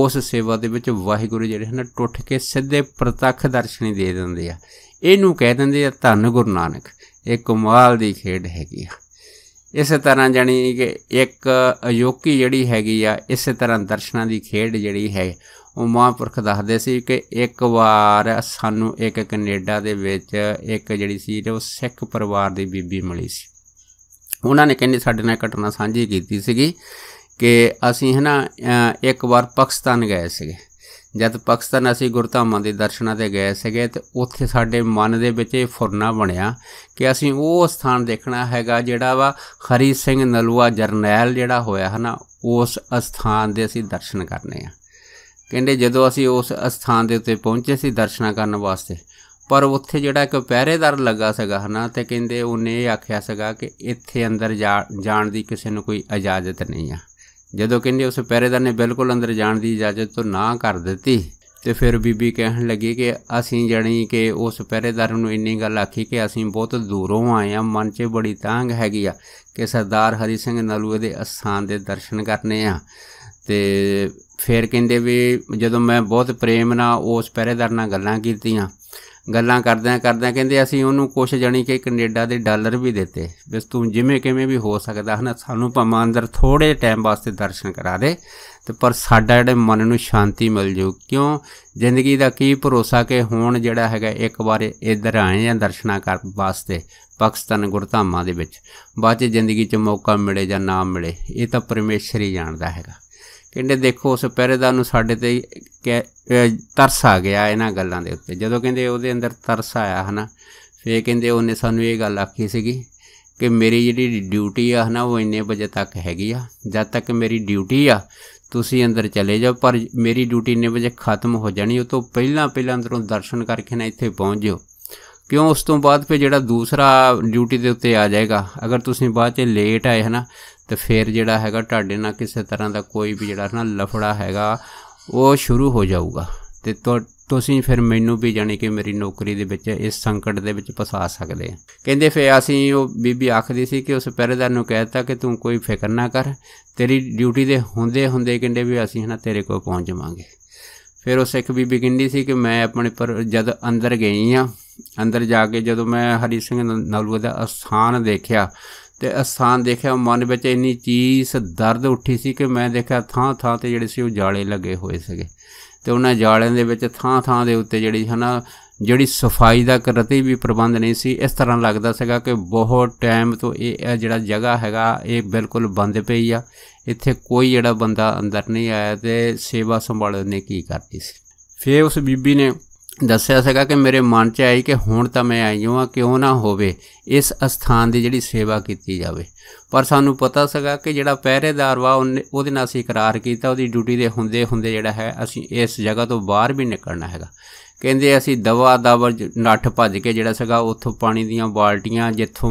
ਉਸ ਸੇਵਾ ਦੇ ਵਿੱਚ ਵਾਹਿਗੁਰੂ ਜਿਹੜੇ ਹਨ ਟੁੱਟ ਕੇ ਸਿੱਧੇ ਪ੍ਰਤੱਖ ਦਰਸ਼ਨੀ ਦੇ ਦਿੰਦੇ ਆ ਇਹਨੂੰ ਕਹਿ ਦਿੰਦੇ ਆ ਧੰਨ ਗੁਰੂ ਨਾਨਕ ਇਹ ਕਮਾਲ ਦੀ ਖੇਡ ਹੈਗੀ ਆ ਇਸੇ ਤਰ੍ਹਾਂ ਜਾਨੀ ਕਿ ਇੱਕ ਅਯੋਕੀ ਜਿਹੜੀ ਹੈਗੀ ਆ ਇਸੇ ਤਰ੍ਹਾਂ ਦਰਸ਼ਨਾਂ ਦੀ ਖੇਡ ਜਿਹੜੀ ਹੈ ਉਹ ਮਹਾਂਪੁਰਖ ਦੱਸਦੇ ਸੀ ਕਿ ਇੱਕ ਵਾਰ ਸਾਨੂੰ ਇੱਕ ਕੈਨੇਡਾ ਦੇ ਵਿੱਚ ਇੱਕ ਜਿਹੜੀ ਸੀ ਉਹ ਸਿੱਖ ਪਰਿਵਾਰ ਦੀ ਬੀਬੀ ਮਿਲੀ ਸੀ ਉਹਨਾਂ ਨੇ ਕਹਿੰਦੇ ਸਾਡੇ ਨਾਲ ਘਟਨਾ ਸਾਂਝੀ ਕੀਤੀ ਸੀਗੀ ਕਿ ਅਸੀਂ ਹਨਾ ਇੱਕ ਵਾਰ ਪਾਕਿਸਤਾਨ ਗਏ ਸੀਗੇ ਜਦ ਪਾਕਿਸਤਾਨ ਅਸੀਂ ਗੁਰਧਾਮਾਂ ਦੇ ਦਰਸ਼ਨਾਂ ਤੇ ਗਏ ਸੀਗੇ ਤੇ ਉੱਥੇ ਸਾਡੇ ਮਨ ਦੇ ਵਿੱਚ ਇਹ ਫੁਰਨਾ ਬਣਿਆ ਕਿ ਅਸੀਂ ਉਹ ਸਥਾਨ ਦੇਖਣਾ ਹੈਗਾ ਜਿਹੜਾ ਵਾ ਖਰੀ ਸਿੰਘ ਨਲੂਆ ਜਰਨੈਲ ਜਿਹੜਾ ਹੋਇਆ ਹਨਾ ਉਸ ਸਥਾਨ ਦੇ ਅਸੀਂ ਦਰਸ਼ਨ ਕਰਨੇ ਆ ਕਹਿੰਦੇ ਜਦੋਂ ਅਸੀਂ ਉਸ ਸਥਾਨ ਦੇ ਉੱਤੇ ਪਹੁੰਚੇ ਸੀ ਦਰਸ਼ਨਾ ਕਰਨ ਵਾਸਤੇ ਪਰ ਉੱਥੇ ਜਿਹੜਾ ਇੱਕ ਪਹਿਰੇਦਾਰ ਲੱਗਾ ਸੀਗਾ ਹਨਾ ਤੇ ਕਹਿੰਦੇ ਉਹਨੇ ਇਹ ਆਖਿਆ ਸੀਗਾ ਕਿ ਇੱਥੇ ਅੰਦਰ ਜਾਣ ਦੀ ਕਿਸੇ ਨੂੰ ਕੋਈ ਇਜਾਜ਼ਤ ਨਹੀਂ ਆ ਜਦੋਂ ਕਹਿੰਦੇ ਉਸ ਪਹਿਰੇਦਾਰ ਨੇ ਬਿਲਕੁਲ ਅੰਦਰ ਜਾਣ ਦੀ ਇਜਾਜ਼ਤ ਤੋਂ ਨਾ ਕਰ ਦਿੱਤੀ ਤੇ ਫਿਰ ਬੀਬੀ ਕਹਿਣ ਲੱਗੀ ਕਿ ਅਸੀਂ ਜਣੀ ਕਿ ਉਸ ਪਹਿਰੇਦਾਰ ਨੂੰ ਇੰਨੀ ਗੱਲ ਆਖੀ ਕਿ ਅਸੀਂ ਬਹੁਤ ਦੂਰੋਂ ਆਏ ਆ ਮਨ 'ਚ ਬੜੀ ਤਾਂਗ ਹੈਗੀ ਆ ਕਿ ਸਰਦਾਰ ਹਰੀ ਸਿੰਘ ਨਲੂਏ ਦੇ ਅਸਥਾਨ ਦੇ ਦਰਸ਼ਨ ਕਰਨੇ ਆ ਤੇ ਫਿਰ ਕਹਿੰਦੇ ਵੀ ਜਦੋਂ ਮੈਂ ਬਹੁਤ ਪ੍ਰੇਮ ਨਾਲ ਉਸ ਪਹਿਰੇਦਾਰ ਨਾਲ ਗੱਲਾਂ ਕੀਤੀਆਂ ਗੱਲਾਂ ਕਰਦਿਆਂ ਕਰਦਿਆਂ ਕਹਿੰਦੇ ਅਸੀਂ ਉਹਨੂੰ ਕੁਛ ਜਾਨੀ ਕਿ ਕੈਨੇਡਾ ਦੇ ਡਾਲਰ ਵੀ ਦਿੱਤੇ ਬਸ ਤੂੰ ਜਿਵੇਂ ਕਿਵੇਂ ਵੀ ਹੋ ਸਕਦਾ ਹਨਾ ਸਾਨੂੰ ਭਾਵੇਂ ਅੰਦਰ ਥੋੜੇ ਟਾਈਮ ਵਾਸਤੇ ਦਰਸ਼ਨ ਕਰਾ ਦੇ ਤੇ ਪਰ ਸਾਡਾ ਜਿਹੜੇ ਮਨ ਨੂੰ ਸ਼ਾਂਤੀ ਮਿਲ ਜੂ ਕਿਉਂ ਜ਼ਿੰਦਗੀ ਦਾ ਕੀ ਭਰੋਸਾ ਕਿ ਹੁਣ ਜਿਹੜਾ ਹੈਗਾ ਇੱਕ ਵਾਰ ਇੱਧਰ ਆਏ ਆ ਦਰਸ਼ਨਾ ਕਰਨ ਵਾਸਤੇ ਪਾਕਿਸਤਾਨ ਗੁਰਧਾਮਾਂ ਦੇ ਵਿੱਚ ਬਾਅਦ ਚ ਜ਼ਿੰਦਗੀ 'ਚ ਮੌਕਾ ਮਿਲੇ ਜਾਂ ਨਾ ਮਿਲੇ ਇਹ ਤਾਂ ਪਰਮੇਸ਼ਰ ਹੀ ਜਾਣਦਾ ਹੈਗਾ ਕਹਿੰਦੇ ਦੇਖੋ ਉਸ ਪਹਿਰੇਦਾਰ ਨੂੰ ਸਾਡੇ ਤੇ ਤਰਸ ਆ ਗਿਆ ਇਹਨਾਂ ਗੱਲਾਂ ਦੇ ਉੱਤੇ ਜਦੋਂ ਕਹਿੰਦੇ ਉਹਦੇ ਅੰਦਰ ਤਰਸ ਆਇਆ ਹਨਾ ਫੇਰ ਕਹਿੰਦੇ ਉਹਨੇ ਸਾਨੂੰ ਇਹ ਗੱਲ ਆਖੀ ਸੀਗੀ ਕਿ ਮੇਰੀ ਜਿਹੜੀ ਡਿਊਟੀ ਆ ਹਨਾ ਉਹ ਇੰਨੇ ਵਜੇ ਤੱਕ ਹੈਗੀ ਆ ਜਦ ਤੱਕ ਮੇਰੀ ਡਿਊਟੀ ਆ ਤੁਸੀਂ ਅੰਦਰ ਚਲੇ ਜਾਓ ਪਰ ਮੇਰੀ ਡਿਊਟੀ ਇੰਨੇ ਵਜੇ ਖਤਮ ਹੋ ਜਾਣੀ ਉਹ ਤੋਂ ਪਹਿਲਾਂ ਪਹਿਲਾਂ ਅੰਦਰੋਂ ਦਰਸ਼ਨ ਕਰਕੇ ਨਾ ਇੱਥੇ ਪਹੁੰਚ ਜਿਓ ਕਿਉਂ ਉਸ ਤੋਂ ਬਾਅਦ ਫੇ ਜਿਹੜਾ ਦੂਸਰਾ ਡਿਊਟੀ ਦੇ ਉੱਤੇ ਆ ਜਾਏਗਾ ਅਗਰ ਤੁਸੀਂ ਬਾਅਦ 'ਚ ਲੇਟ ਆਏ ਹਨਾ ਤੇ ਫਿਰ ਜਿਹੜਾ ਹੈਗਾ ਤੁਹਾਡੇ ਨਾਲ ਕਿਸੇ ਤਰ੍ਹਾਂ ਦਾ ਕੋਈ ਵੀ ਜਿਹੜਾ ਨਾ ਲਫੜਾ ਹੈਗਾ ਉਹ ਸ਼ੁਰੂ ਹੋ ਜਾਊਗਾ ਤੇ ਤੁਸੀਂ ਫਿਰ ਮੈਨੂੰ ਵੀ ਜਾਨੀ ਕਿ ਮੇਰੀ ਨੌਕਰੀ ਦੇ ਵਿੱਚ ਇਸ ਸੰਕਟ ਦੇ ਵਿੱਚ ਫਸਾ ਸਕਦੇ ਆ ਕਹਿੰਦੇ ਫੇ ਅਸੀਂ ਉਹ ਬੀਬੀ ਆਖਦੀ ਸੀ ਕਿ ਉਸ ਪਹਿਰੇਦਾਰ ਨੂੰ ਕਹਿਤਾ ਕਿ ਤੂੰ ਕੋਈ ਫਿਕਰ ਨਾ ਕਰ ਤੇਰੀ ਡਿਊਟੀ ਦੇ ਹੁੰਦੇ ਹੁੰਦੇ ਕਿੰਨੇ ਵੀ ਅਸੀਂ ਹਨਾ ਤੇਰੇ ਕੋਲ ਪਹੁੰਚ ਜਾਵਾਂਗੇ ਫਿਰ ਉਹ ਸਿੱਖ ਬੀਬੀ ਕਹਿੰਦੀ ਸੀ ਕਿ ਮੈਂ ਆਪਣੇ ਪਰ ਜਦ ਅੰਦਰ ਗਈ ਆ ਅੰਦਰ ਜਾ ਕੇ ਜਦੋਂ ਮੈਂ ਹਰੀ ਸਿੰਘ ਨਲੂਏ ਦਾ ਅਸਥਾਨ ਦੇਖਿਆ ਤੇ ਅਸਥਾਨ ਦੇਖਿਆ ਮਨ ਵਿੱਚ ਇੰਨੀ ਚੀਸ ਦਰਦ ਉੱਠੀ ਸੀ ਕਿ ਮੈਂ ਦੇਖਿਆ ਥਾਂ ਥਾਂ ਤੇ ਜਿਹੜੇ ਸੀ ਉਹ ਜਾਲੇ ਲੱਗੇ ਹੋਏ ਸੀਗੇ ਤੇ ਉਹਨਾਂ ਜਾਲਿਆਂ ਦੇ ਵਿੱਚ ਥਾਂ ਥਾਂ ਦੇ ਉੱਤੇ ਜਿਹੜੀ ਹਨਾ ਜਿਹੜੀ ਸਫਾਈ ਦਾ ਕਰਤੇ ਵੀ ਪ੍ਰਬੰਧ ਨਹੀਂ ਸੀ ਇਸ ਤਰ੍ਹਾਂ ਲੱਗਦਾ ਸੀਗਾ ਕਿ ਬਹੁਤ ਟਾਈਮ ਤੋਂ ਇਹ ਜਿਹੜਾ ਜਗ੍ਹਾ ਹੈਗਾ ਇਹ ਬਿਲਕੁਲ ਬੰਦ ਪਈ ਆ ਇੱਥੇ ਕੋਈ ਜਿਹੜਾ ਬੰਦਾ ਅੰਦਰ ਨਹੀਂ ਆਇਆ ਤੇ ਸੇਵਾ ਸੰਭਾਲਣ ਨੇ ਕੀ ਕਰਤੀ ਸੀ ਫੇ ਉਸ ਬੀਬੀ ਨੇ ਦੱਸਿਆ ਸੀਗਾ ਕਿ ਮੇਰੇ ਮਨ 'ਚ ਆਈ ਕਿ ਹੁਣ ਤਾਂ ਮੈਂ ਆਈ ਹਾਂ ਕਿਉਂ ਨਾ ਹੋਵੇ ਇਸ ਅਸਥਾਨ ਦੀ ਜਿਹੜੀ ਸੇਵਾ ਕੀਤੀ ਜਾਵੇ ਪਰ ਸਾਨੂੰ ਪਤਾ ਸੀਗਾ ਕਿ ਜਿਹੜਾ ਪਹਿਰੇਦਾਰ ਵਾ ਉਹਦੇ ਨਾਲ ਅਸੀਂ ਇਕਰਾਰ ਕੀਤਾ ਉਹਦੀ ਡਿਊਟੀ ਦੇ ਹੁੰਦੇ ਹੁੰਦੇ ਜਿਹੜਾ ਹੈ ਅਸੀਂ ਇਸ ਜਗ੍ਹਾ ਤੋਂ ਬਾਹਰ ਵੀ ਨਿਕਲਣਾ ਹੈਗਾ ਕਹਿੰਦੇ ਅਸੀਂ ਦਵਾ ਦਵ ਨੱਠ ਭੱਜ ਕੇ ਜਿਹੜਾ ਸੀਗਾ ਉੱਥੋਂ ਪਾਣੀ ਦੀਆਂ ਬਾਲਟੀਆਂ ਜਿੱਥੋਂ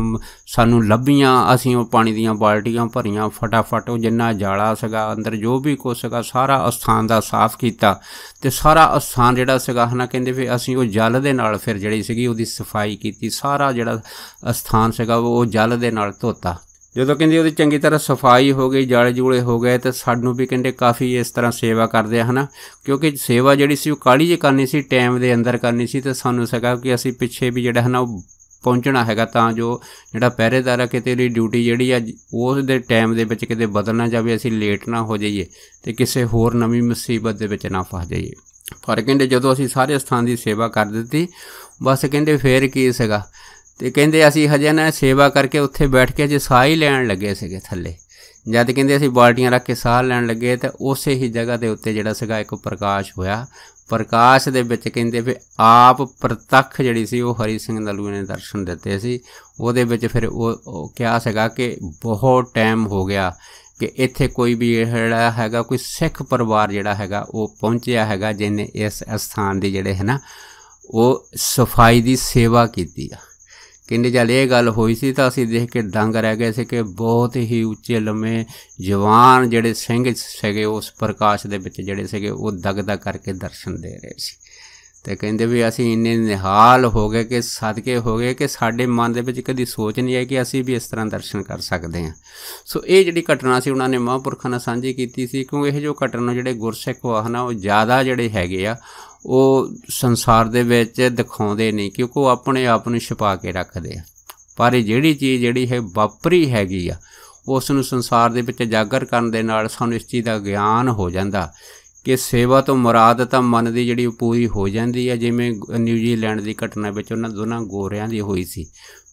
ਸਾਨੂੰ ਲੱਭੀਆਂ ਅਸੀਂ ਉਹ ਪਾਣੀ ਦੀਆਂ ਬਾਲਟੀਆਂ ਭਰੀਆਂ ਫਟਾਫਟ ਉਹ ਜਿੰਨਾ ਜਾਲਾ ਸੀਗਾ ਅੰਦਰ ਜੋ ਵੀ ਕੁਝ ਸੀਗਾ ਸਾਰਾ ਅਸਥਾਨ ਦਾ ਸਾਫ਼ ਕੀਤਾ ਤੇ ਸਾਰਾ ਅਸਥਾਨ ਜਿਹੜਾ ਸੀਗਾ ਹਨਾ ਕਹਿੰਦੇ ਵੀ ਅਸੀਂ ਉਹ ਜਲ ਦੇ ਨਾਲ ਫਿਰ ਜਿਹੜੀ ਸੀਗੀ ਉਹਦੀ ਸਫਾਈ ਕੀਤੀ ਸਾਰਾ ਜਿਹੜਾ ਅਸਥਾਨ ਸੀਗਾ ਉਹ ਜਲ ਦੇ ਨਾਲ ਧੋਤਾ ਜਦੋਂ ਕਹਿੰਦੇ ਉਹਦੀ ਚੰਗੀ ਤਰ੍ਹਾਂ ਸਫਾਈ ਹੋ ਗਈ ਜਾਲੇ ਜੂਲੇ ਹੋ ਗਏ ਤੇ ਸਾਨੂੰ ਵੀ ਕਹਿੰਦੇ ਕਾਫੀ ਇਸ ਤਰ੍ਹਾਂ ਸੇਵਾ ਕਰਦੇ ਆ ਹਨਾ ਕਿਉਂਕਿ ਸੇਵਾ ਜਿਹੜੀ ਸੀ ਉਹ ਕਾਲੀ ਜੇ ਕਰਨੀ ਸੀ ਟਾਈਮ ਦੇ ਅੰਦਰ ਕਰਨੀ ਸੀ ਤੇ ਸਾਨੂੰ ਸਗਾ ਕਿ ਅਸੀਂ ਪਿੱਛੇ ਵੀ ਜਿਹੜਾ ਹਨਾ ਉਹ ਪਹੁੰਚਣਾ ਹੈਗਾ ਤਾਂ ਜੋ ਜਿਹੜਾ ਪਹਿਰੇਦਾਰ ਆ ਕਿਤੇ ਦੀ ਡਿਊਟੀ ਜਿਹੜੀ ਆ ਉਸ ਦੇ ਟਾਈਮ ਦੇ ਵਿੱਚ ਕਿਤੇ ਬਦਲ ਨਾ ਜਾਵੇ ਅਸੀਂ ਲੇਟ ਨਾ ਹੋ ਜਾਈਏ ਤੇ ਕਿਸੇ ਹੋਰ ਨਵੀਂ ਮੁਸੀਬਤ ਦੇ ਵਿੱਚ ਨਾ ਫਸ ਜਾਈਏ ਪਰ ਕਹਿੰਦੇ ਜਦੋਂ ਅਸੀਂ ਸਾਰੇ ਸਥਾਨ ਦੀ ਸੇਵਾ ਕਰ ਦਿੱਤੀ ਬਸ ਕਹਿੰਦੇ ਫੇਰ ਕੀ ਸੀਗਾ ਤੇ ਕਹਿੰਦੇ ਅਸੀਂ ਹਜੇ ਨਾ ਸੇਵਾ ਕਰਕੇ ਉੱਥੇ ਬੈਠ ਕੇ ਜੇ ਸਾਹ ਹੀ ਲੈਣ ਲੱਗੇ ਸੀਗੇ ਥੱਲੇ ਜਦ ਕਹਿੰਦੇ ਅਸੀਂ ਬਾਲਟੀਆਂ ਰੱਖ ਕੇ ਸਾਹ ਲੈਣ ਲੱਗੇ ਤਾਂ ਉਸੇ ਹੀ ਜਗ੍ਹਾ ਦੇ ਉੱਤੇ ਜਿਹੜਾ ਸੀਗਾ ਇੱਕ ਪ੍ਰਕਾਸ਼ ਹੋਇਆ ਪ੍ਰਕਾਸ਼ ਦੇ ਵਿੱਚ ਕਹਿੰਦੇ ਵੀ ਆਪ ਪ੍ਰਤੱਖ ਜਿਹੜੀ ਸੀ ਉਹ ਹਰੀ ਸਿੰਘ ਨਲੂ ਨੇ ਦਰਸ਼ਨ ਦਿੱਤੇ ਸੀ ਉਹਦੇ ਵਿੱਚ ਫਿਰ ਉਹ ਕਿਹਾ ਸੀਗਾ ਕਿ ਬਹੁਤ ਟਾਈਮ ਹੋ ਗਿਆ ਕਿ ਇੱਥੇ ਕੋਈ ਵੀ ਜਿਹੜਾ ਹੈਗਾ ਕੋਈ ਸਿੱਖ ਪਰਿਵਾਰ ਜਿਹੜਾ ਹੈਗਾ ਉਹ ਪਹੁੰਚਿਆ ਹੈਗਾ ਜਿਨੇ ਇਸ ਸਥਾਨ ਦੀ ਜਿਹੜੇ ਹੈ ਨਾ ਉਹ ਸਫਾਈ ਦੀ ਸੇਵਾ ਕੀਤੀ ਆ ਕਹਿੰਦੇ ਜਦ ਇਹ ਗੱਲ ਹੋਈ ਸੀ ਤਾਂ ਅਸੀਂ ਦੇਖ ਕੇ ਦੰਗ ਰਹਿ ਗਏ ਸੀ ਕਿ ਬਹੁਤ ਹੀ ਉੱਚੇ ਲੰਮੇ ਜਵਾਨ ਜਿਹੜੇ ਸਿੰਘ ਸੀਗੇ ਉਸ ਪ੍ਰਕਾਸ਼ ਦੇ ਵਿੱਚ ਜਿਹੜੇ ਸੀਗੇ ਉਹ ਦਗਦਾ ਕਰਕੇ ਦਰਸ਼ਨ ਦੇ ਰਹੇ ਸੀ ਤੇ ਕਹਿੰਦੇ ਵੀ ਅਸੀਂ ਇੰਨੇ ਨਿਹਾਲ ਹੋ ਗਏ ਕਿ ਸਦਕੇ ਹੋ ਗਏ ਕਿ ਸਾਡੇ ਮਨ ਦੇ ਵਿੱਚ ਕਦੀ ਸੋਚ ਨਹੀਂ ਆਈ ਕਿ ਅਸੀਂ ਵੀ ਇਸ ਤਰ੍ਹਾਂ ਦਰਸ਼ਨ ਕਰ ਸਕਦੇ ਹਾਂ ਸੋ ਇਹ ਜਿਹੜੀ ਘਟਨਾ ਸੀ ਉਹਨਾਂ ਨੇ ਮਹਾਂਪੁਰਖਾਂ ਨਾਲ ਸਾਂਝੀ ਕੀਤੀ ਸੀ ਕਿਉਂਕਿ ਇਹ ਜੋ ਘਟਨਾ ਜਿਹੜੇ ਗੁਰਸਿੱਖ ਹਨ ਉਹ ਜ਼ਿਆਦਾ ਜਿਹੜੇ ਹੈਗੇ ਆ ਉਹ ਸੰਸਾਰ ਦੇ ਵਿੱਚ ਦਿਖਾਉਂਦੇ ਨਹੀਂ ਕਿਉਂਕਿ ਉਹ ਆਪਣੇ ਆਪ ਨੂੰ ਛੁਪਾ ਕੇ ਰੱਖਦੇ ਆ ਪਰ ਇਹ ਜਿਹੜੀ ਚੀਜ਼ ਜਿਹੜੀ ਹੈ ਵਾਪਰੀ ਹੈਗੀ ਆ ਉਸ ਨੂੰ ਸੰਸਾਰ ਦੇ ਵਿੱਚ ਜਾਗਰ ਕਰਨ ਦੇ ਨਾਲ ਸਾਨੂੰ ਇਸ ਚੀਜ਼ ਦਾ ਗਿਆਨ ਹੋ ਜਾਂਦਾ ਕਿ ਸੇਵਾ ਤੋਂ ਮੁਰਾਦ ਤਾਂ ਮਨ ਦੀ ਜਿਹੜੀ ਪੂਰੀ ਹੋ ਜਾਂਦੀ ਹੈ ਜਿਵੇਂ ਨਿਊਜ਼ੀਲੈਂਡ ਦੀ ਘਟਨਾ ਵਿੱਚ ਉਹਨਾਂ ਦੋਨਾਂ ਗੋਰਿਆਂ ਦੀ ਹੋਈ ਸੀ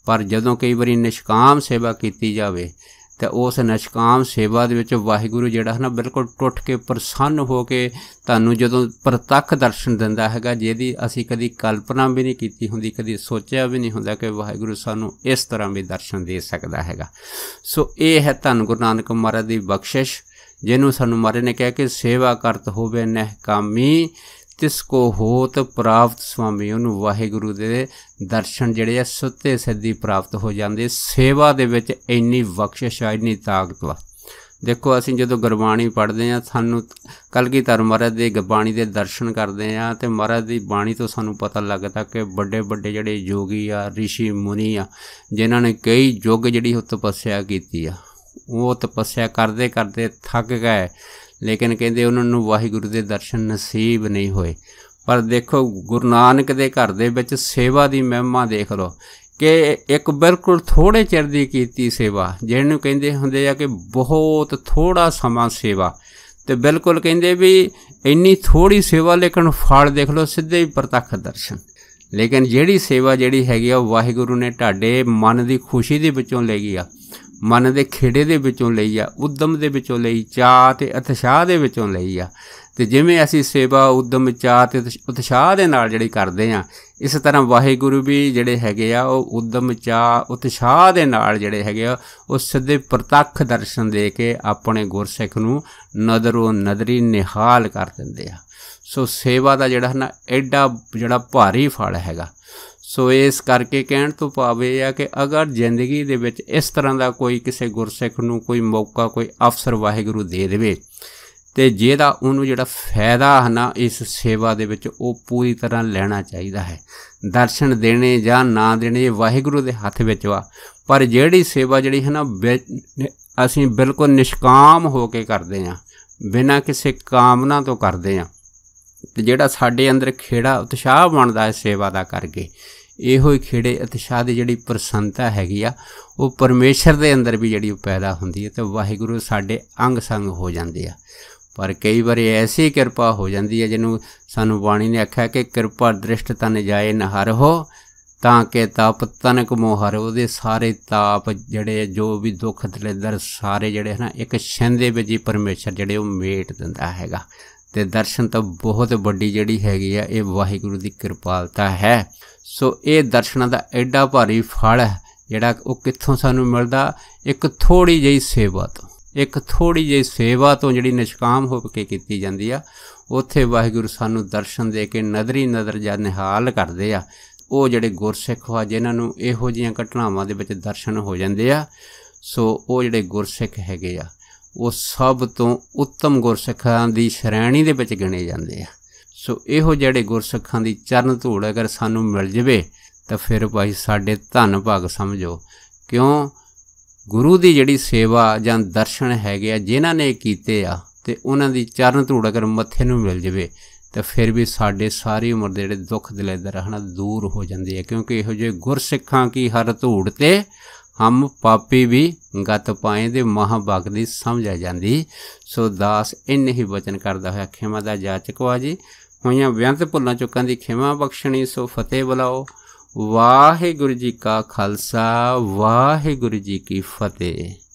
ਪਰ ਜਦੋਂ ਕਈ ਵਾਰੀ ਨਿਸ਼ਕਾਮ ਸੇਵਾ ਕੀਤੀ ਜਾਵੇ ਤੇ ਉਸ ਨਿਸ਼ਕਾਮ ਸੇਵਾ ਦੇ ਵਿੱਚ ਵਾਹਿਗੁਰੂ ਜਿਹੜਾ ਹੈ ਨਾ ਬਿਲਕੁਲ ਟੁੱਟ ਕੇ ਪ੍ਰਸੰਨ ਹੋ ਕੇ ਤੁਹਾਨੂੰ ਜਦੋਂ ਪ੍ਰਤੱਖ ਦਰਸ਼ਨ ਦਿੰਦਾ ਹੈਗਾ ਜਿਹਦੀ ਅਸੀਂ ਕਦੀ ਕਲਪਨਾ ਵੀ ਨਹੀਂ ਕੀਤੀ ਹੁੰਦੀ ਕਦੀ ਸੋਚਿਆ ਵੀ ਨਹੀਂ ਹੁੰਦਾ ਕਿ ਵਾਹਿਗੁਰੂ ਸਾਨੂੰ ਇਸ ਤਰ੍ਹਾਂ ਵੀ ਦਰਸ਼ਨ ਦੇ ਸਕਦਾ ਹੈਗਾ ਸੋ ਇਹ ਹੈ ਧੰਨ ਗੁਰੂ ਨਾਨਕ ਮਹਾਰਾਜ ਦੀ ਬਖਸ਼ਿਸ਼ ਜਿਹਨੂੰ ਸਾਨੂੰ ਮਾਰੇ ਨੇ ਕਿਹਾ ਕਿ ਸੇਵਾ ਕਰਤ ਹੋਵੇ ਨਹਿ ਕਾਮੀ ਤਿਸ ਕੋ ਹੋਤ ਪ੍ਰਾਪਤ ਸੁਆਮੀ ਉਹਨੂੰ ਵਾਹਿਗੁਰੂ ਦੇ ਦਰਸ਼ਨ ਜਿਹੜੇ ਆ ਸੁੱਤੇ ਸਿੱਧੀ ਪ੍ਰਾਪਤ ਹੋ ਜਾਂਦੇ ਸੇਵਾ ਦੇ ਵਿੱਚ ਇੰਨੀ ਬਖਸ਼ਿਸ਼ ਆ ਇੰਨੀ ਤਾਕਤ ਆ ਦੇਖੋ ਅਸੀਂ ਜਦੋਂ ਗੁਰਬਾਣੀ ਪੜ੍ਹਦੇ ਆ ਸਾਨੂੰ ਕਲਗੀ ਧਰ ਮਹਾਰਾਜ ਦੇ ਗੁਰਬਾਣੀ ਦੇ ਦਰਸ਼ਨ ਕਰਦੇ ਆ ਤੇ ਮਹਾਰਾਜ ਦੀ ਬਾਣੀ ਤੋਂ ਸਾਨੂੰ ਪਤਾ ਲੱਗਦਾ ਕਿ ਵੱਡੇ ਵੱਡੇ ਜਿਹੜੇ ਯੋਗੀ ਆ ઋષਿ ਮੁਨੀ ਆ ਜਿਨ੍ਹਾਂ ਨੇ ਕਈ ਯੁੱਗ ਜਿਹੜੀ ਤਪੱਸਿਆ ਕੀਤੀ ਆ ਉਹ ਤਪੱਸਿਆ ਕਰਦੇ ਕਰਦੇ ਥੱਕ ਗਏ ਲੇਕਿਨ ਕਹਿੰਦੇ ਉਹਨਾਂ ਨੂੰ ਵਾਹਿਗੁਰੂ ਦੇ ਦਰਸ਼ਨ ਨਸੀਬ ਨਹੀਂ ਹੋਏ ਪਰ ਦੇਖੋ ਗੁਰੂ ਨਾਨਕ ਦੇ ਘਰ ਦੇ ਵਿੱਚ ਸੇਵਾ ਦੀ ਮਹਿਮਾ ਦੇਖ ਲਓ ਕਿ ਇੱਕ ਬਿਲਕੁਲ ਥੋੜੇ ਚਿਰ ਦੀ ਕੀਤੀ ਸੇਵਾ ਜਿਹਨੂੰ ਕਹਿੰਦੇ ਹੁੰਦੇ ਆ ਕਿ ਬਹੁਤ ਥੋੜਾ ਸਮਾਂ ਸੇਵਾ ਤੇ ਬਿਲਕੁਲ ਕਹਿੰਦੇ ਵੀ ਇੰਨੀ ਥੋੜੀ ਸੇਵਾ ਲੇਕਿਨ ਫਲ ਦੇਖ ਲਓ ਸਿੱਧੇ ਹੀ ਪ੍ਰਤੱਖ ਦਰਸ਼ਨ ਲੇਕਿਨ ਜਿਹੜੀ ਸੇਵਾ ਜਿਹੜੀ ਹੈਗੀ ਆ ਵਾਹਿਗੁਰੂ ਨੇ ਤੁਹਾਡੇ ਮਨ ਦੀ ਖੁਸ਼ੀ ਦੇ ਵਿੱਚੋਂ ਲੈ ਗਈ ਆ ਮਨ ਦੇ ਖੇੜੇ ਦੇ ਵਿੱਚੋਂ ਲਈ ਆ ਉਦਮ ਦੇ ਵਿੱਚੋਂ ਲਈ ਚਾਹ ਤੇ ਉਤਸ਼ਾਹ ਦੇ ਵਿੱਚੋਂ ਲਈ ਆ ਤੇ ਜਿਵੇਂ ਅਸੀਂ ਸੇਵਾ ਉਦਮ ਚਾਹ ਤੇ ਉਤਸ਼ਾਹ ਦੇ ਨਾਲ ਜਿਹੜੀ ਕਰਦੇ ਆ ਇਸ ਤਰ੍ਹਾਂ ਵਾਹਿਗੁਰੂ ਵੀ ਜਿਹੜੇ ਹੈਗੇ ਆ ਉਹ ਉਦਮ ਚਾਹ ਉਤਸ਼ਾਹ ਦੇ ਨਾਲ ਜਿਹੜੇ ਹੈਗੇ ਆ ਉਹ ਸਿੱਧੇ ਪ੍ਰਤੱਖ ਦਰਸ਼ਨ ਦੇ ਕੇ ਆਪਣੇ ਗੁਰਸਿੱਖ ਨੂੰ ਨਦਰੋਂ ਨਦਰੀ ਨਿਹਾਲ ਕਰ ਦਿੰਦੇ ਆ ਸੋ ਸੇਵਾ ਦਾ ਜਿਹੜਾ ਨਾ ਐਡਾ ਜਿਹੜਾ ਭਾਰੀ ਫਲ ਹੈਗਾ ਸੋ ਇਸ ਕਰਕੇ ਕਹਿਣ ਤੋਂ ਪਾਵੇ ਆ ਕਿ ਅਗਰ ਜ਼ਿੰਦਗੀ ਦੇ ਵਿੱਚ ਇਸ ਤਰ੍ਹਾਂ ਦਾ ਕੋਈ ਕਿਸੇ ਗੁਰਸਿੱਖ ਨੂੰ ਕੋਈ ਮੌਕਾ ਕੋਈ ਅਫਸਰ ਵਾਹਿਗੁਰੂ ਦੇ ਦੇਵੇ ਤੇ ਜਿਹਦਾ ਉਹਨੂੰ ਜਿਹੜਾ ਫਾਇਦਾ ਹਨਾ ਇਸ ਸੇਵਾ ਦੇ ਵਿੱਚ ਉਹ ਪੂਰੀ ਤਰ੍ਹਾਂ ਲੈਣਾ ਚਾਹੀਦਾ ਹੈ ਦਰਸ਼ਨ ਦੇਣੇ ਜਾਂ ਨਾ ਦੇਣੇ ਵਾਹਿਗੁਰੂ ਦੇ ਹੱਥ ਵਿੱਚ ਵਾ ਪਰ ਜਿਹੜੀ ਸੇਵਾ ਜਿਹੜੀ ਹੈ ਨਾ ਅਸੀਂ ਬਿਲਕੁਲ ਨਿਸ਼ਕਾਮ ਹੋ ਕੇ ਕਰਦੇ ਆ ਬਿਨਾਂ ਕਿਸੇ ਕਾਮਨਾ ਤੋਂ ਕਰਦੇ ਆ ਤੇ ਜਿਹੜਾ ਸਾਡੇ ਅੰਦਰ ਖੇੜਾ ਉਤਸ਼ਾਹ ਬਣਦਾ ਹੈ ਸੇਵਾ ਦਾ ਕਰਕੇ ਇਹੋ ਹੀ ਖੇੜੇ ਅਤਸ਼ਾਹ ਦੀ ਜਿਹੜੀ ਪ੍ਰਸੰਨਤਾ ਹੈਗੀ ਆ ਉਹ ਪਰਮੇਸ਼ਰ ਦੇ ਅੰਦਰ ਵੀ ਜਿਹੜੀ ਪੈਦਾ ਹੁੰਦੀ ਹੈ ਤੇ ਵਾਹਿਗੁਰੂ ਸਾਡੇ ਅੰਗ ਸੰਗ ਹੋ ਜਾਂਦੇ ਆ ਪਰ ਕਈ ਵਾਰ ਐਸੀ ਕਿਰਪਾ ਹੋ ਜਾਂਦੀ ਹੈ ਜਿਹਨੂੰ ਸਾਨੂੰ ਬਾਣੀ ਨੇ ਆਖਿਆ ਕਿ ਕਿਰਪਾ ਦ੍ਰਿਸ਼ਟ ਤਨ ਜਾਏ ਨਹਰ ਹੋ ਤਾਂ ਕਿ ਤਾਪ ਤਨਕ ਮੋਹਰ ਉਹਦੇ ਸਾਰੇ ਤਾਪ ਜਿਹੜੇ ਜੋ ਵੀ ਦੁੱਖ ਦਲੇਦਰ ਸਾਰੇ ਜਿਹੜੇ ਹਨ ਇੱਕ ਛਿੰਦੇ ਵਿੱਚ ਹੀ ਪਰਮੇਸ਼ਰ ਜਿਹੜੇ ਉਹ ਮੇਟ ਦਿੰਦਾ ਹੈਗਾ ਤੇ ਦਰਸ਼ਨ ਤਾਂ ਬਹੁਤ ਵੱਡੀ ਜਿਹੜੀ ਹੈਗੀ ਆ ਇਹ ਵਾਹਿਗੁਰੂ ਦੀ ਕਿਰਪਾਲਤਾ ਹੈ ਸੋ ਇਹ ਦਰਸ਼ਨਾਂ ਦਾ ਐਡਾ ਭਾਰੀ ਫਲ ਹੈ ਜਿਹੜਾ ਉਹ ਕਿੱਥੋਂ ਸਾਨੂੰ ਮਿਲਦਾ ਇੱਕ ਥੋੜੀ ਜਿਹੀ ਸੇਵਾ ਤੋਂ ਇੱਕ ਥੋੜੀ ਜਿਹੀ ਸੇਵਾ ਤੋਂ ਜਿਹੜੀ ਨਿਸ਼ਕਾਮ ਹੋ ਕੇ ਕੀਤੀ ਜਾਂਦੀ ਆ ਉੱਥੇ ਵਾਹਿਗੁਰੂ ਸਾਨੂੰ ਦਰਸ਼ਨ ਦੇ ਕੇ ਨਦਰੀ ਨਦਰ ਜਾਂ ਨਿਹਾਲ ਕਰਦੇ ਆ ਉਹ ਜਿਹੜੇ ਗੁਰਸਿੱਖ ਵਾ ਜਿਨ੍ਹਾਂ ਨੂੰ ਇਹੋ ਜਿਹੀਆਂ ਘਟਨਾਵਾਂ ਦੇ ਵਿੱਚ ਦਰਸ਼ਨ ਹੋ ਜਾਂਦੇ ਆ ਸੋ ਉਹ ਜਿਹੜੇ ਗੁਰਸਿੱਖ ਹੈਗੇ ਆ ਉਹ ਸਭ ਤੋਂ ਉੱਤਮ ਗੁਰਸਿੱਖਾਂ ਦੀ ਸ਼੍ਰੇਣੀ ਦੇ ਵਿੱਚ ਗਿਣੇ ਜਾਂਦੇ ਆ ਸੋ ਇਹੋ ਜਿਹੜੇ ਗੁਰਸਿੱਖਾਂ ਦੀ ਚਰਨ ਧੂੜ ਅਗਰ ਸਾਨੂੰ ਮਿਲ ਜਵੇ ਤਾਂ ਫਿਰ ਭਾਈ ਸਾਡੇ ਧੰਨ ਭਾਗ ਸਮਝੋ ਕਿਉਂ ਗੁਰੂ ਦੀ ਜਿਹੜੀ ਸੇਵਾ ਜਾਂ ਦਰਸ਼ਨ ਹੈਗੇ ਆ ਜਿਨ੍ਹਾਂ ਨੇ ਕੀਤੇ ਆ ਤੇ ਉਹਨਾਂ ਦੀ ਚਰਨ ਧੂੜ ਅਗਰ ਮੱਥੇ ਨੂੰ ਮਿਲ ਜਵੇ ਤਾਂ ਫਿਰ ਵੀ ਸਾਡੇ ਸਾਰੀ ਉਮਰ ਦੇ ਜਿਹੜੇ ਦੁੱਖ ਦਲੇਦਰ ਰਹਿਣਾ ਦੂਰ ਹੋ ਜਾਂਦੇ ਆ ਕਿਉਂਕਿ ਇਹੋ ਜਿਹੇ ਗੁਰਸਿੱਖਾਂ ਕੀ ਹਰ ਧੂੜ ਤੇ ਹਮ ਪਾਪੀ ਵੀ ਗਤ ਪਾਏ ਦੇ ਮਹਾਭਾਗ ਦੀ ਸਮਝ ਆ ਜਾਂਦੀ ਸੋ ਦਾਸ ਇੰਨੇ ਹੀ ਵਚਨ ਕਰਦਾ ਹੋਇਆ ਖਿਮਾ ਦਾ ਜਾਚਕਵਾ ਜੀ ਹੋਈਆਂ ਵਿਅੰਤ ਭੁੱਲਾਂ ਚੁੱਕਾਂ ਦੀ ਖਿਮਾ ਬਖਸ਼ਣੀ ਸੋ ਫਤਿਹ ਬੁਲਾਓ ਵਾਹਿਗੁਰੂ ਜੀ ਕਾ ਖਾਲਸਾ ਵਾਹਿਗੁਰੂ ਜੀ ਕੀ ਫਤਿਹ